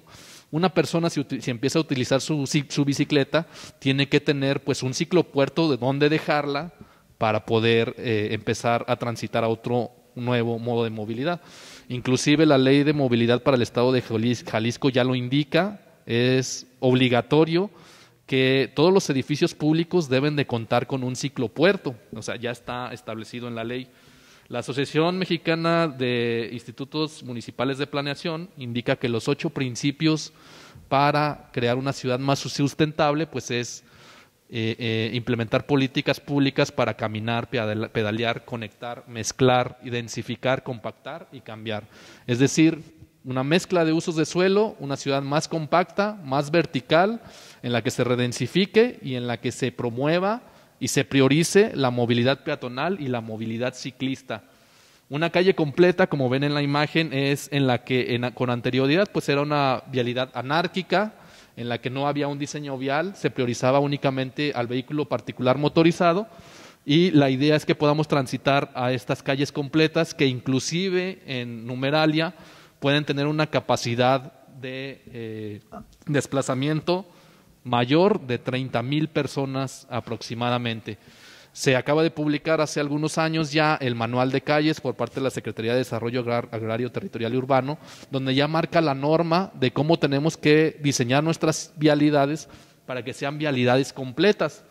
Una persona, si, empieza a utilizar su, bicicleta, tiene que tener pues un ciclopuerto de dónde dejarla para poder eh, empezar a transitar a otro nuevo modo de movilidad. Inclusive la ley de movilidad para el estado de Jalisco ya lo indica, es obligatorio que todos los edificios públicos deben de contar con un ciclopuerto, o sea, ya está establecido en la ley. La Asociación Mexicana de Institutos Municipales de Planeación indica que los ocho principios para crear una ciudad más sustentable, pues es eh, eh, implementar políticas públicas para caminar, pedalear, conectar, mezclar, densificar, compactar y cambiar. Es decir, una mezcla de usos de suelo, una ciudad más compacta, más vertical, en la que se redensifique y en la que se promueva y se priorice la movilidad peatonal y la movilidad ciclista. Una calle completa, como ven en la imagen, es en la que con anterioridad pues era una vialidad anárquica, en la que no había un diseño vial, se priorizaba únicamente al vehículo particular motorizado y la idea es que podamos transitar a estas calles completas que inclusive en Numeralia pueden tener una capacidad de eh, desplazamiento mayor de 30 mil personas aproximadamente. Se acaba de publicar hace algunos años ya el manual de calles por parte de la Secretaría de Desarrollo Agrario, Territorial y Urbano, donde ya marca la norma de cómo tenemos que diseñar nuestras vialidades para que sean vialidades completas,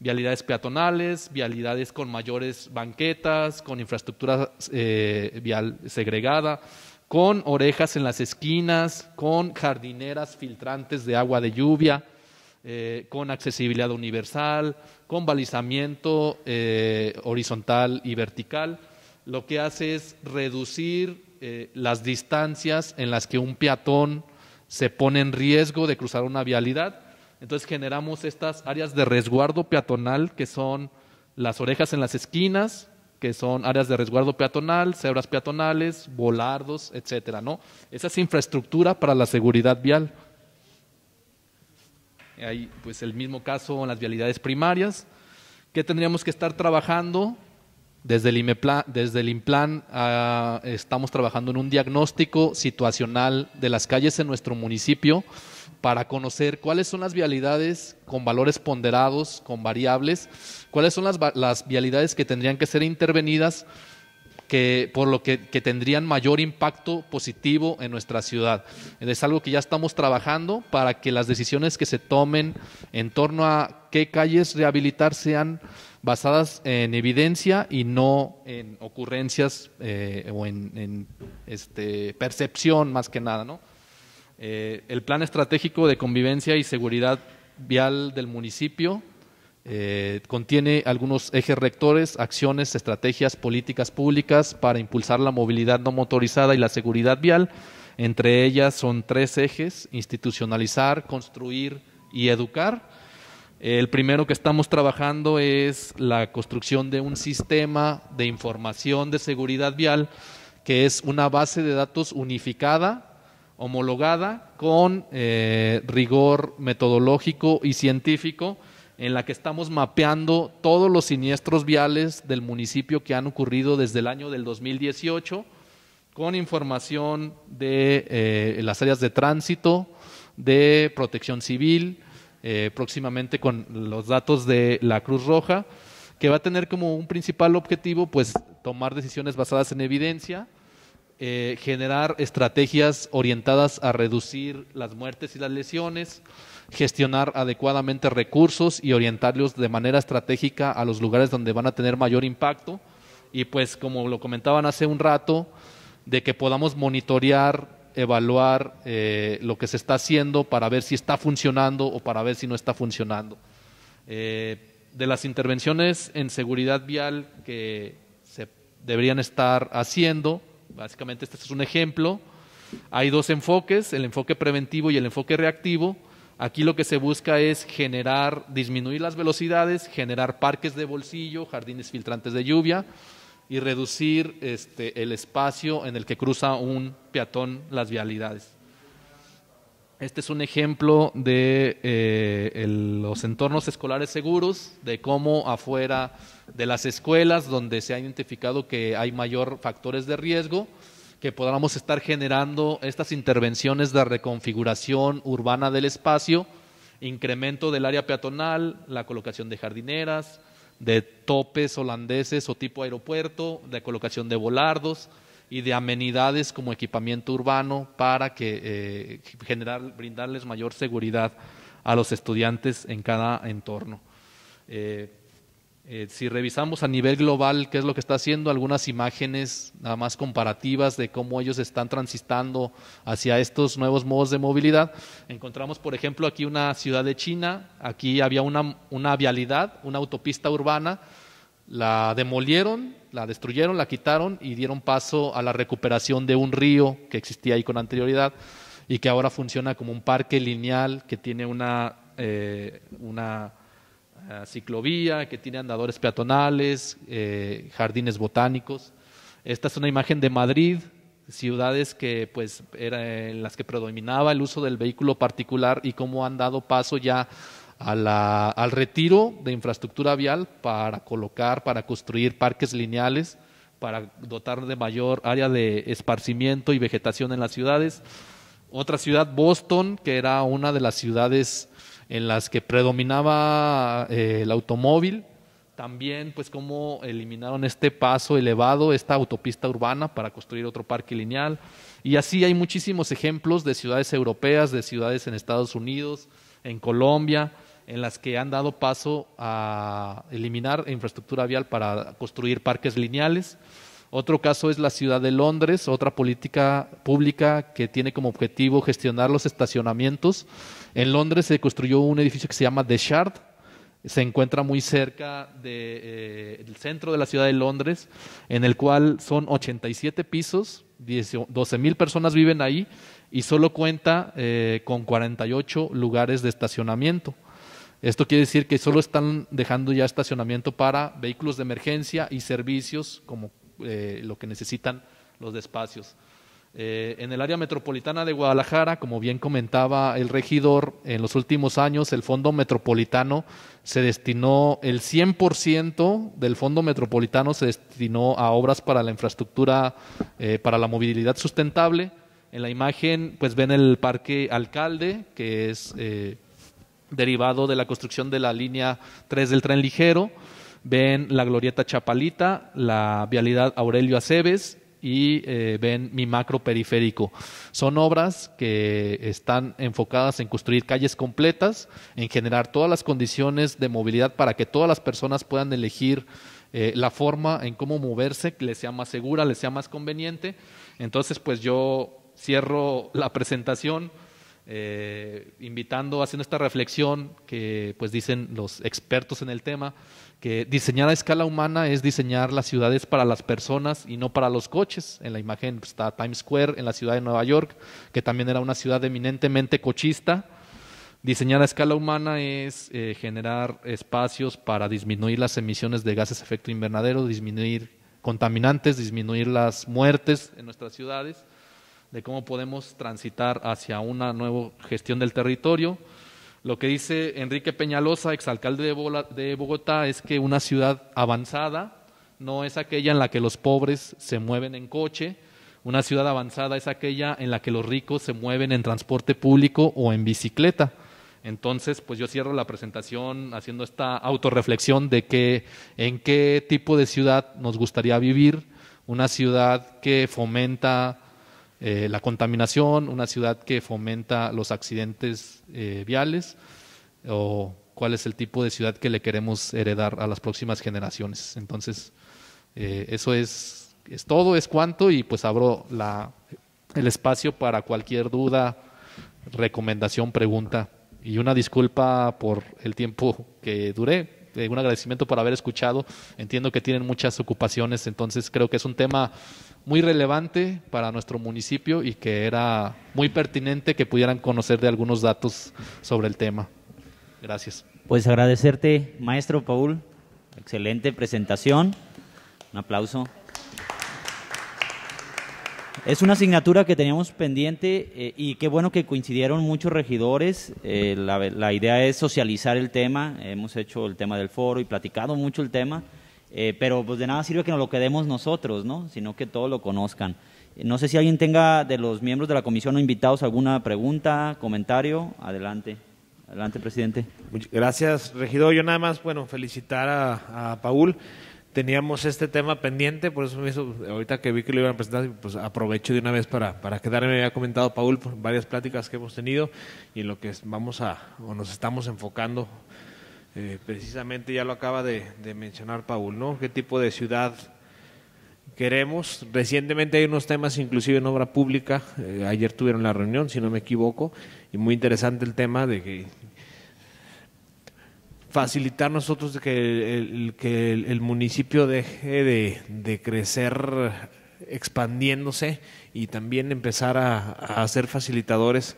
vialidades peatonales, vialidades con mayores banquetas, con infraestructura eh, vial segregada, con orejas en las esquinas, con jardineras filtrantes de agua de lluvia, eh, con accesibilidad universal, con balizamiento eh, horizontal y vertical, lo que hace es reducir eh, las distancias en las que un peatón se pone en riesgo de cruzar una vialidad. Entonces generamos estas áreas de resguardo peatonal que son las orejas en las esquinas, que son áreas de resguardo peatonal, cebras peatonales, volardos, etcétera, ¿no? Esa es infraestructura para la seguridad vial. Hay pues el mismo caso en las vialidades primarias, que tendríamos que estar trabajando desde el, IMPLAN ah, estamos trabajando en un diagnóstico situacional de las calles en nuestro municipio para conocer cuáles son las vialidades con valores ponderados, con variables, cuáles son las, las vialidades que tendrían que ser intervenidas por lo que, tendrían mayor impacto positivo en nuestra ciudad. Es algo que ya estamos trabajando para que las decisiones que se tomen en torno a qué calles rehabilitar sean basadas en evidencia y no en ocurrencias eh, o en, este, percepción más que nada. Eh, el plan estratégico de convivencia y seguridad vial del municipio eh, contiene algunos ejes rectores, acciones, estrategias, políticas públicas para impulsar la movilidad no motorizada y la seguridad vial. Entre ellas son tres ejes, institucionalizar, construir y educar. El primero que estamos trabajando es la construcción de un sistema de información de seguridad vial, que es una base de datos unificada homologada con eh, rigor metodológico y científico en la que estamos mapeando todos los siniestros viales del municipio que han ocurrido desde el año del 2018, con información de eh, las áreas de tránsito, de protección civil, eh, próximamente con los datos de la Cruz Roja, que va a tener como un principal objetivo, pues, tomar decisiones basadas en evidencia, eh, generar estrategias orientadas a reducir las muertes y las lesiones, gestionar adecuadamente recursos y orientarlos de manera estratégica a los lugares donde van a tener mayor impacto. Y pues como lo comentaban hace un rato, de que podamos monitorear, evaluar eh, lo que se está haciendo para ver si está funcionando o para ver si no está funcionando. Eh, de las intervenciones en seguridad vial que se deberían estar haciendo, básicamente este es un ejemplo, hay dos enfoques, el enfoque preventivo y el enfoque reactivo Aquí lo que se busca es generar, disminuir las velocidades, generar parques de bolsillo, jardines filtrantes de lluvia y reducir este, el espacio en el que cruza un peatón las vialidades. Este es un ejemplo de eh, los entornos escolares seguros, de cómo afuera de las escuelas, donde se ha identificado que hay mayor factores de riesgo, que podamos estar generando estas intervenciones de reconfiguración urbana del espacio, incremento del área peatonal, la colocación de jardineras, de topes holandeses o tipo aeropuerto, de colocación de volardos y de amenidades como equipamiento urbano para que eh, generar, brindarles mayor seguridad a los estudiantes en cada entorno. Eh, eh, si revisamos a nivel global qué es lo que está haciendo, algunas imágenes nada más comparativas de cómo ellos están transitando hacia estos nuevos modos de movilidad, encontramos, por ejemplo, aquí una ciudad de China, aquí había una, una vialidad, una autopista urbana, la demolieron, la destruyeron, la quitaron y dieron paso a la recuperación de un río que existía ahí con anterioridad y que ahora funciona como un parque lineal que tiene una, eh, una eh, ciclovía, que tiene andadores peatonales, eh, jardines botánicos. Esta es una imagen de Madrid, ciudades que pues las que predominaba el uso del vehículo particular y cómo han dado paso ya al retiro de infraestructura vial para colocar, para construir parques lineales, para dotar de mayor área de esparcimiento y vegetación en las ciudades. Otra ciudad, Boston, que era una de las ciudades en las que predominaba eh, el automóvil, también pues cómo eliminaron este paso elevado, esta autopista urbana para construir otro parque lineal. Y así hay muchísimos ejemplos de ciudades europeas, de ciudades en Estados Unidos, en Colombia, en las que han dado paso a eliminar infraestructura vial para construir parques lineales. Otro caso es la ciudad de Londres, otra política pública que tiene como objetivo gestionar los estacionamientos. En Londres se construyó un edificio que se llama The Shard, se encuentra muy cerca del eh, centro de la ciudad de Londres, en el cual son 87 pisos, 12 mil personas viven ahí y solo cuenta eh, con 48 lugares de estacionamiento. Esto quiere decir que solo están dejando ya estacionamiento para vehículos de emergencia y servicios como eh, lo que necesitan los espacios eh, en el área metropolitana de Guadalajara, como bien comentaba el regidor, en los últimos años el fondo metropolitano se destinó, el 100% del fondo metropolitano se destinó a obras para la infraestructura, eh, para la movilidad sustentable. En la imagen, pues ven el parque alcalde, que es derivado de la construcción de la línea 3 del tren ligero ven la glorieta Chapalita, la vialidad Aurelio Aceves y eh, ven mi macro periférico. Son obras que están enfocadas en construir calles completas, en generar todas las condiciones de movilidad para que todas las personas puedan elegir eh, la forma en cómo moverse, que les sea más segura, les sea más conveniente. Entonces, pues yo cierro la presentación eh, invitando, haciendo esta reflexión que pues dicen los expertos en el tema, que diseñar a escala humana es diseñar las ciudades para las personas y no para los coches. En la imagen pues, está Times Square en la ciudad de Nueva York, que también era una ciudad eminentemente cochista. Diseñar a escala humana es eh, generar espacios para disminuir las emisiones de gases de efecto invernadero, disminuir contaminantes, disminuir las muertes en nuestras ciudades, de cómo podemos transitar hacia una nueva gestión del territorio lo que dice Enrique Peñalosa, exalcalde de Bogotá, es que una ciudad avanzada no es aquella en la que los pobres se mueven en coche, una ciudad avanzada es aquella en la que los ricos se mueven en transporte público o en bicicleta. Entonces, pues yo cierro la presentación haciendo esta autorreflexión de que en qué tipo de ciudad nos gustaría vivir, una ciudad que fomenta eh, la contaminación, una ciudad que fomenta los accidentes eh, viales o cuál es el tipo de ciudad que le queremos heredar a las próximas generaciones. Entonces, eh, eso es, es todo, es cuanto y pues abro la, el espacio para cualquier duda, recomendación, pregunta y una disculpa por el tiempo que duré, eh, un agradecimiento por haber escuchado. Entiendo que tienen muchas ocupaciones, entonces creo que es un tema muy relevante para nuestro municipio y que era muy pertinente que pudieran conocer de algunos datos sobre el tema. Gracias. Pues agradecerte, maestro Paul. Excelente presentación. Un aplauso. Es una asignatura que teníamos pendiente eh, y qué bueno que coincidieron muchos regidores. Eh, la, idea es socializar el tema. Hemos hecho el tema del foro y platicado mucho el tema, eh, pero pues de nada sirve que nos lo quedemos nosotros, ¿no? sino que todos lo conozcan. No sé si alguien tenga de los miembros de la comisión o invitados alguna pregunta, comentario. Adelante. Adelante, presidente. gracias, regidor. Yo nada más, bueno, felicitar a, a Paul teníamos este tema pendiente, por eso me hizo, ahorita que vi que lo iban a presentar, pues aprovecho de una vez para, para quedarme, me había comentado Paul varias pláticas que hemos tenido y en lo que vamos a, o nos estamos enfocando, eh, precisamente ya lo acaba de, mencionar Paul, ¿no? ¿Qué tipo de ciudad queremos? Recientemente hay unos temas, inclusive en obra pública, eh, ayer tuvieron la reunión, si no me equivoco, y muy interesante el tema de que facilitar nosotros que el, que el, municipio deje de, de, crecer expandiéndose y también empezar a, a, ser facilitadores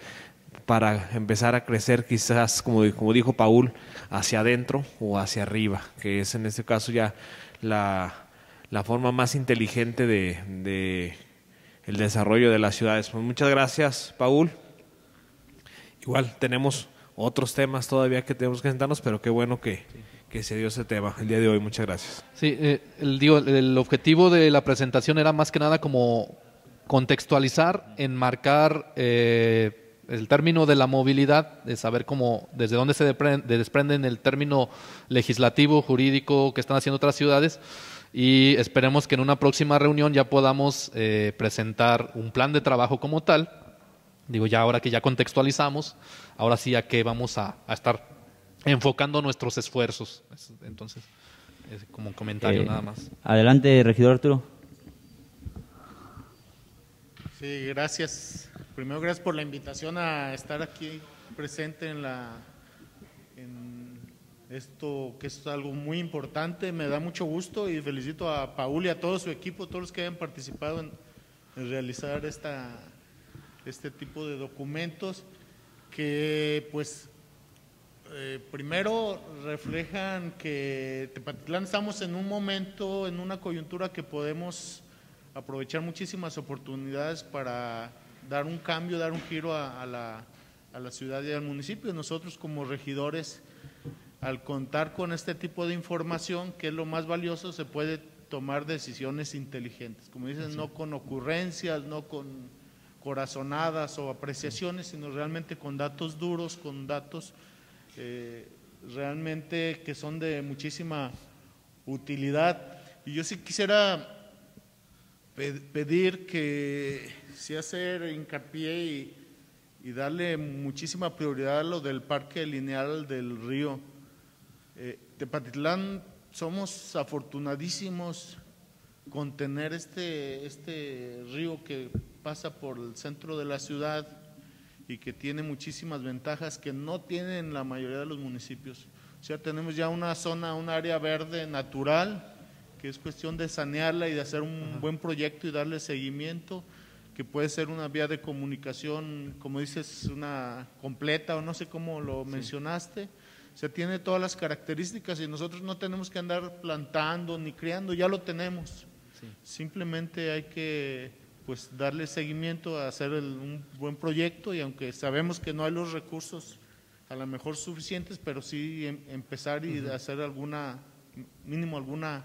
para empezar a crecer quizás, como, como dijo Paul, hacia adentro o hacia arriba, que es en este caso ya la, la forma más inteligente de, de, el desarrollo de las ciudades. Pues muchas gracias, Paul. Igual tenemos otros temas todavía que tenemos que sentarnos, pero qué bueno que, que se dio ese tema el día de hoy. Muchas gracias. Sí, eh, el, digo, el objetivo de la presentación era más que nada como contextualizar, enmarcar eh, el término de la movilidad, de saber cómo, desde dónde se desprenden el término legislativo, jurídico que están haciendo otras ciudades y esperemos que en una próxima reunión ya podamos eh, presentar un plan de trabajo como tal Digo, ya ahora que ya contextualizamos, ahora sí a qué vamos a, estar enfocando nuestros esfuerzos. Entonces, es como un comentario eh, nada más. Adelante, regidor Arturo. Sí, gracias. Primero, gracias por la invitación a estar aquí presente en la esto que es algo muy importante. Me da mucho gusto y felicito a Paul y a todo su equipo, todos los que hayan participado en realizar esta este tipo de documentos que pues eh, primero reflejan que Tepatitlán estamos en un momento, en una coyuntura que podemos aprovechar muchísimas oportunidades para dar un cambio, dar un giro a, la, a la ciudad y al municipio. Nosotros como regidores, al contar con este tipo de información, que es lo más valioso, se puede tomar decisiones inteligentes, como dicen, no con ocurrencias, no con corazonadas o apreciaciones, sino realmente con datos duros, con datos eh, realmente que son de muchísima utilidad. Y yo sí quisiera pedir que sí hacer hincapié y, darle muchísima prioridad a lo del parque lineal del río. Eh, Tepatitlán somos afortunadísimos con tener este, este río que pasa por el centro de la ciudad y que tiene muchísimas ventajas que no tienen la mayoría de los municipios. O sea, tenemos ya una zona, un área verde natural, que es cuestión de sanearla y de hacer un buen proyecto y darle seguimiento, que puede ser una vía de comunicación, como dices, una completa o no sé cómo lo mencionaste. O sea, tiene todas las características y nosotros no tenemos que andar plantando ni criando, ya lo tenemos. Simplemente hay que pues darle seguimiento a hacer un buen proyecto y aunque sabemos que no hay los recursos a lo mejor suficientes, pero sí em, empezar y hacer alguna, mínimo alguna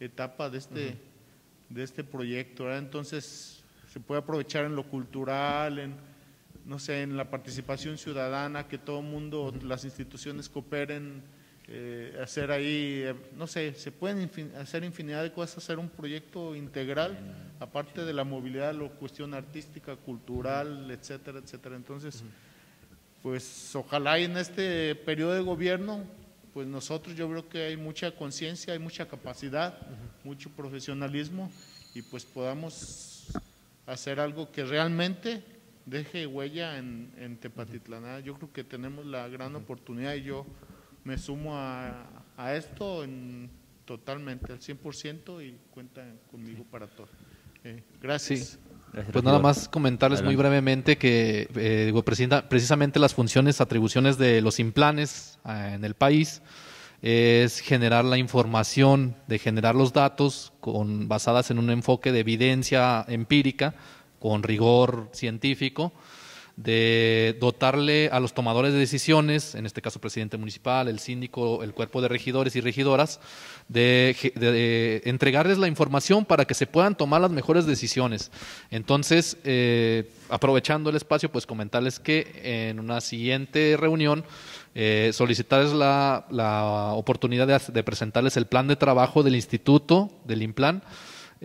etapa de este, de este proyecto. Entonces se puede aprovechar en lo cultural, en, no sé, en la participación ciudadana, que todo el mundo, las instituciones cooperen eh, hacer ahí, eh, no sé, se pueden hacer infinidad de cosas, hacer un proyecto integral, aparte de la movilidad, la cuestión artística, cultural, etcétera, etcétera. Entonces, pues ojalá en este periodo de gobierno, pues nosotros yo creo que hay mucha conciencia, hay mucha capacidad, mucho profesionalismo y pues podamos hacer algo que realmente deje huella en, en ah, Yo creo que tenemos la gran oportunidad y yo me sumo a, a esto totalmente, al 100% y cuentan conmigo para todo. Eh, gracias. pues nada más comentarles muy brevemente que eh, digo, precisamente las funciones, atribuciones de los implanes ah, en el país es generar la información, de generar los datos con, basadas en un enfoque de evidencia empírica, con rigor científico, de dotarle a los tomadores de decisiones, en este caso presidente municipal, el síndico, el cuerpo de regidores y regidoras, de, entregarles la información para que se puedan tomar las mejores decisiones. Entonces, eh, aprovechando el espacio, pues comentarles que en una siguiente reunión eh, solicitarles la, oportunidad de, de presentarles el plan de trabajo del instituto, del IMPLAN,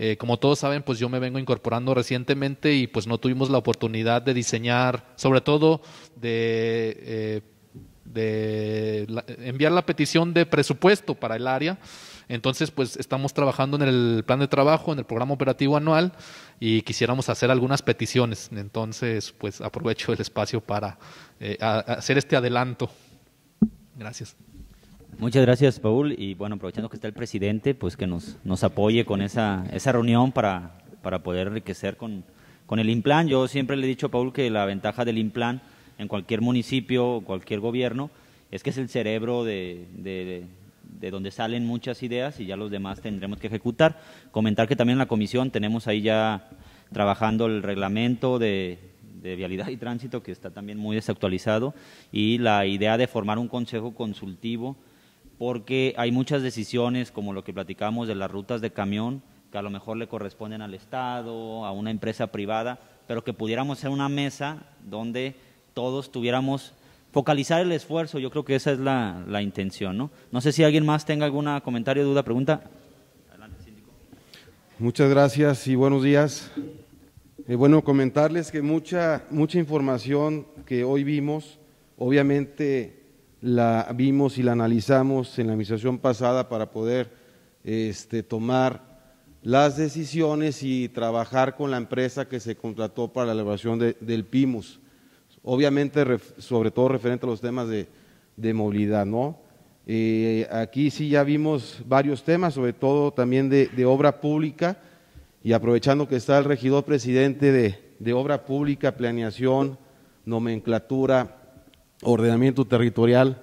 eh, como todos saben, pues yo me vengo incorporando recientemente y pues no tuvimos la oportunidad de diseñar, sobre todo de, eh, enviar la petición de presupuesto para el área. Entonces, pues estamos trabajando en el plan de trabajo, en el programa operativo anual y quisiéramos hacer algunas peticiones. Entonces, pues aprovecho el espacio para eh, hacer este adelanto. Gracias. Muchas gracias, Paul. Y bueno, aprovechando que está el presidente, pues que nos, apoye con esa, esa reunión para, poder enriquecer con, con el IMPLAN. Yo siempre le he dicho a Paul que la ventaja del IMPLAN en cualquier municipio, cualquier gobierno, es que es el cerebro de, de, donde salen muchas ideas y ya los demás tendremos que ejecutar. Comentar que también en la comisión tenemos ahí ya trabajando el reglamento de, de vialidad y tránsito, que está también muy desactualizado, y la idea de formar un consejo consultivo porque hay muchas decisiones, como lo que platicamos de las rutas de camión, que a lo mejor le corresponden al Estado, a una empresa privada, pero que pudiéramos ser una mesa donde todos tuviéramos focalizar el esfuerzo, yo creo que esa es la, intención, ¿no? No sé si alguien más tenga algún comentario, duda, pregunta. Adelante, síndico. Muchas gracias y buenos días. Eh, bueno, comentarles que mucha, mucha información que hoy vimos, obviamente la vimos y la analizamos en la administración pasada para poder este, tomar las decisiones y trabajar con la empresa que se contrató para la elaboración del PIMUS. Obviamente, sobre todo referente a los temas de, movilidad, ¿no? Eh, aquí sí ya vimos varios temas, sobre todo también de, obra pública, y aprovechando que está el regidor presidente de, de obra pública, planeación, nomenclatura, ordenamiento territorial.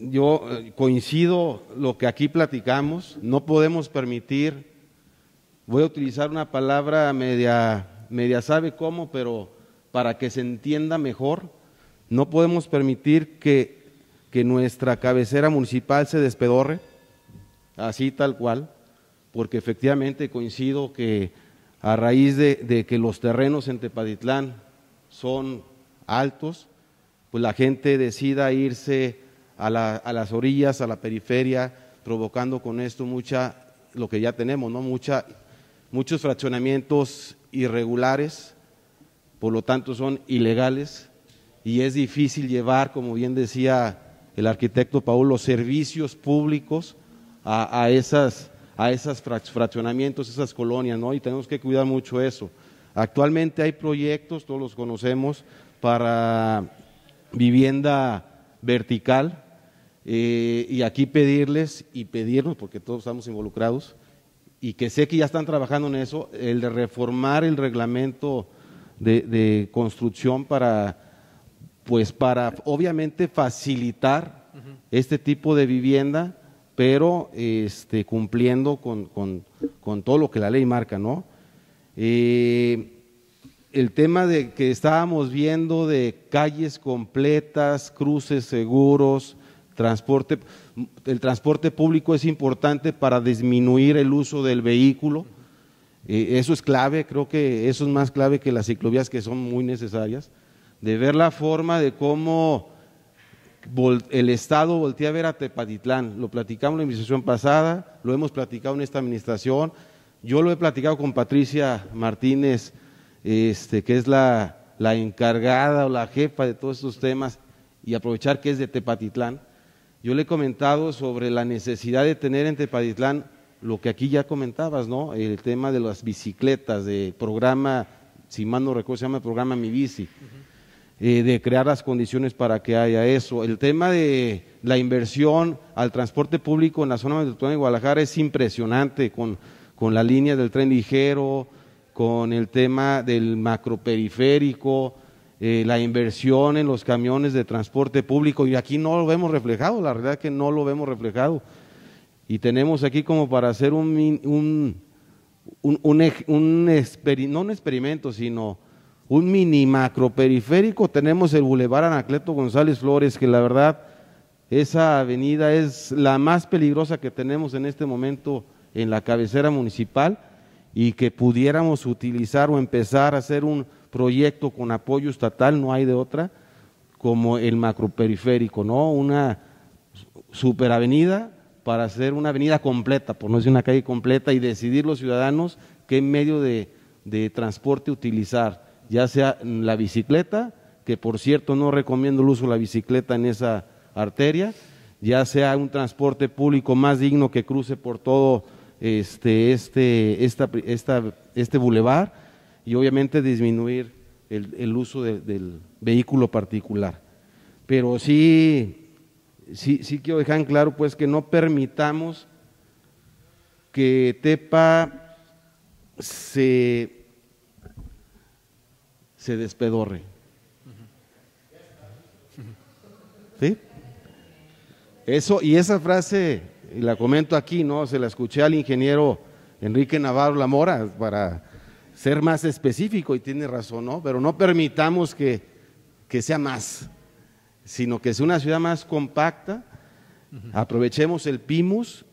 Yo eh, coincido lo que aquí platicamos, no podemos permitir, voy a utilizar una palabra media, media sabe cómo, pero para que se entienda mejor, no podemos permitir que, nuestra cabecera municipal se despedorre, así tal cual, porque efectivamente coincido que a raíz de, de que los terrenos en Tepatitlán son altos, pues la gente decida irse a, las orillas, a la periferia, provocando con esto mucha, lo que ya tenemos, ¿no? Mucha, muchos fraccionamientos irregulares, por lo tanto son ilegales y es difícil llevar, como bien decía el arquitecto Paul, los servicios públicos a, esas a esos fraccionamientos, esas colonias, ¿no? Y tenemos que cuidar mucho eso. Actualmente hay proyectos, todos los conocemos, para vivienda vertical. Eh, y aquí pedirles y pedirnos, porque todos estamos involucrados, y que sé que ya están trabajando en eso, el de reformar el reglamento de, construcción para, pues para obviamente facilitar este tipo de vivienda, pero este, cumpliendo con, todo lo que la ley marca, ¿no? Eh, el tema de que estábamos viendo de calles completas, cruces seguros, transporte, el transporte público es importante para disminuir el uso del vehículo. Eh, eso es clave, creo que eso es más clave que las ciclovías que son muy necesarias. De ver la forma de cómo el Estado voltea a ver a Tepatitlán. Lo platicamos en la administración pasada, lo hemos platicado en esta administración. Yo lo he platicado con Patricia Martínez este, que es la, encargada o la jefa de todos estos temas, y aprovechar que es de Tepatitlán, yo le he comentado sobre la necesidad de tener en Tepatitlán lo que aquí ya comentabas, ¿no? El tema de las bicicletas, de programa, si mal no recuerdo, se llama programa Mi Bici, eh, de crear las condiciones para que haya eso. El tema de la inversión al transporte público en la zona metropolitana de Guadalajara es impresionante, con, con la línea del tren ligero, con el tema del macroperiférico, eh, la inversión en los camiones de transporte público, y aquí no lo vemos reflejado, la verdad es que no lo vemos reflejado. Y tenemos aquí como para hacer un, un, un, no un experimento, sino un mini macroperiférico, tenemos el bulevar Anacleto González Flores, que la verdad, esa avenida es la más peligrosa que tenemos en este momento en la cabecera municipal y que pudiéramos utilizar o empezar a hacer un proyecto con apoyo estatal, no hay de otra, como el macroperiférico, ¿no? Una superavenida para hacer una avenida completa, por no decir una calle completa, y decidir los ciudadanos qué medio de, de transporte utilizar, ya sea la bicicleta, que por cierto no recomiendo el uso de la bicicleta en esa arteria, ya sea un transporte público más digno que cruce por todo este, este, esta, esta, este bulevar y obviamente disminuir el, el uso del vehículo particular. Pero sí, sí, sí quiero dejar en claro pues que no permitamos que Tepa se, se despedorre. ¿Sí? Eso, y esa frase y la comento aquí, ¿no? Se la escuché al ingeniero Enrique Navarro Lamora para ser más específico y tiene razón, ¿no? Pero no permitamos que, que sea más, sino que sea una ciudad más compacta. Aprovechemos el PIMUS,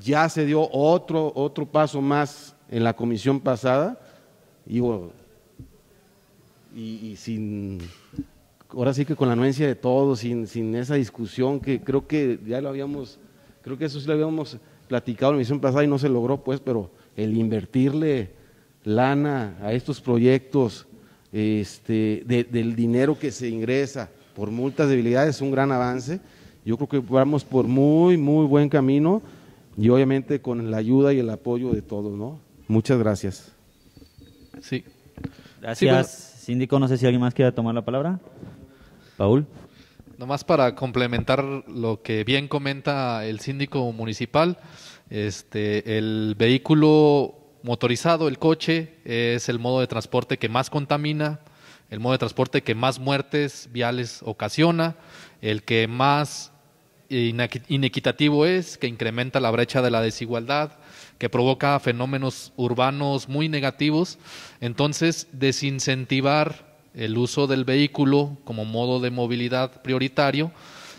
ya se dio otro, otro paso más en la comisión pasada y, y, y sin ahora sí que con la anuencia de todos, sin, sin esa discusión que creo que ya lo habíamos Creo que eso sí lo habíamos platicado en la misión pasada y no se logró, pues, pero el invertirle lana a estos proyectos, este, del dinero que se ingresa por multas, debilidades, es un gran avance. Yo creo que vamos por muy, muy buen camino y obviamente con la ayuda y el apoyo de todos, ¿no? Muchas gracias. Sí. Gracias, síndico. No sé si alguien más quiera tomar la palabra. Paul. Nomás para complementar lo que bien comenta el síndico municipal, este, el vehículo motorizado, el coche, es el modo de transporte que más contamina, el modo de transporte que más muertes viales ocasiona, el que más inequitativo es, que incrementa la brecha de la desigualdad, que provoca fenómenos urbanos muy negativos. Entonces, desincentivar el uso del vehículo como modo de movilidad prioritario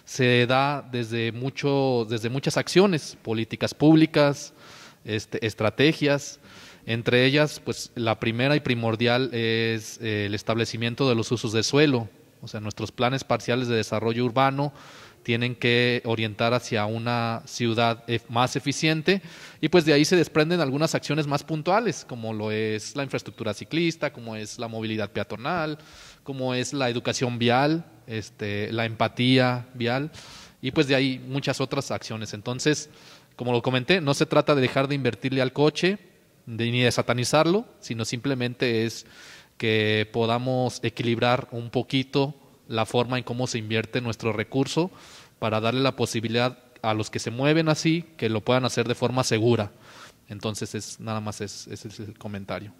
se da desde, mucho, desde muchas acciones, políticas públicas, este, estrategias. Entre ellas, pues la primera y primordial es eh, el establecimiento de los usos de suelo. O sea, nuestros planes parciales de desarrollo urbano tienen que orientar hacia una ciudad e, más eficiente y pues de ahí se desprenden algunas acciones más puntuales, como lo es la infraestructura ciclista, como es la movilidad peatonal, como es la educación vial, este, la empatía vial y pues de ahí muchas otras acciones. Entonces, como lo comenté, no se trata de dejar de invertirle al coche de, ni de satanizarlo, sino simplemente es que podamos equilibrar un poquito la forma en cómo se invierte nuestro recurso para darle la posibilidad a los que se mueven así que lo puedan hacer de forma segura. Entonces, es, nada más es, es el comentario.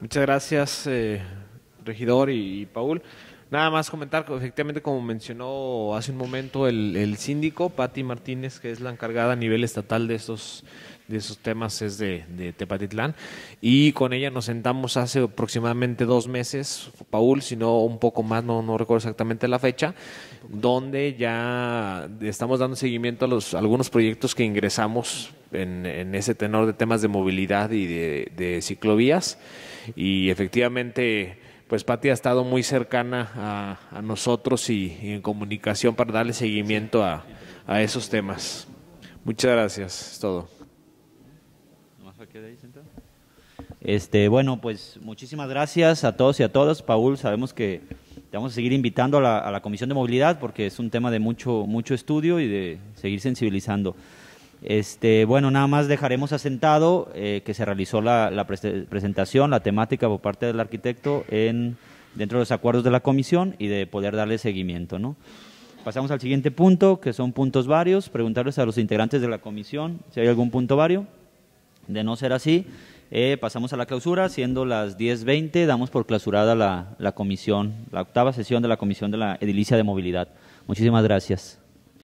Muchas gracias, eh, regidor y, Paul. Nada más comentar efectivamente, como mencionó hace un momento el, el síndico, Patti Martínez, que es la encargada a nivel estatal de estos de esos temas es de, Tepatitlán. Y con ella nos sentamos hace aproximadamente dos meses, Paul, si no un poco más, no, no recuerdo exactamente la fecha, donde ya estamos dando seguimiento a, los, algunos proyectos que ingresamos en, ese tenor de temas de movilidad y de, ciclovías. Y efectivamente pues Pati ha estado muy cercana a, nosotros y, en comunicación para darle seguimiento a, a esos temas. Muchas gracias, es todo. Este, bueno, pues muchísimas gracias a todos y a todas. Paul, sabemos que te vamos a seguir invitando a la, Comisión de Movilidad porque es un tema de mucho, mucho estudio y de seguir sensibilizando. Este, bueno, nada más dejaremos asentado eh, que se realizó la, presentación, la temática por parte del arquitecto en, dentro de los acuerdos de la comisión y de poder darle seguimiento. ¿no? Pasamos al siguiente punto, que son puntos varios. Preguntarles a los integrantes de la comisión si hay algún punto vario. De no ser así, eh, pasamos a la clausura, siendo las 10.20, damos por clausurada la comisión, la octava sesión de la Comisión de la Edilicia de Movilidad. Muchísimas gracias.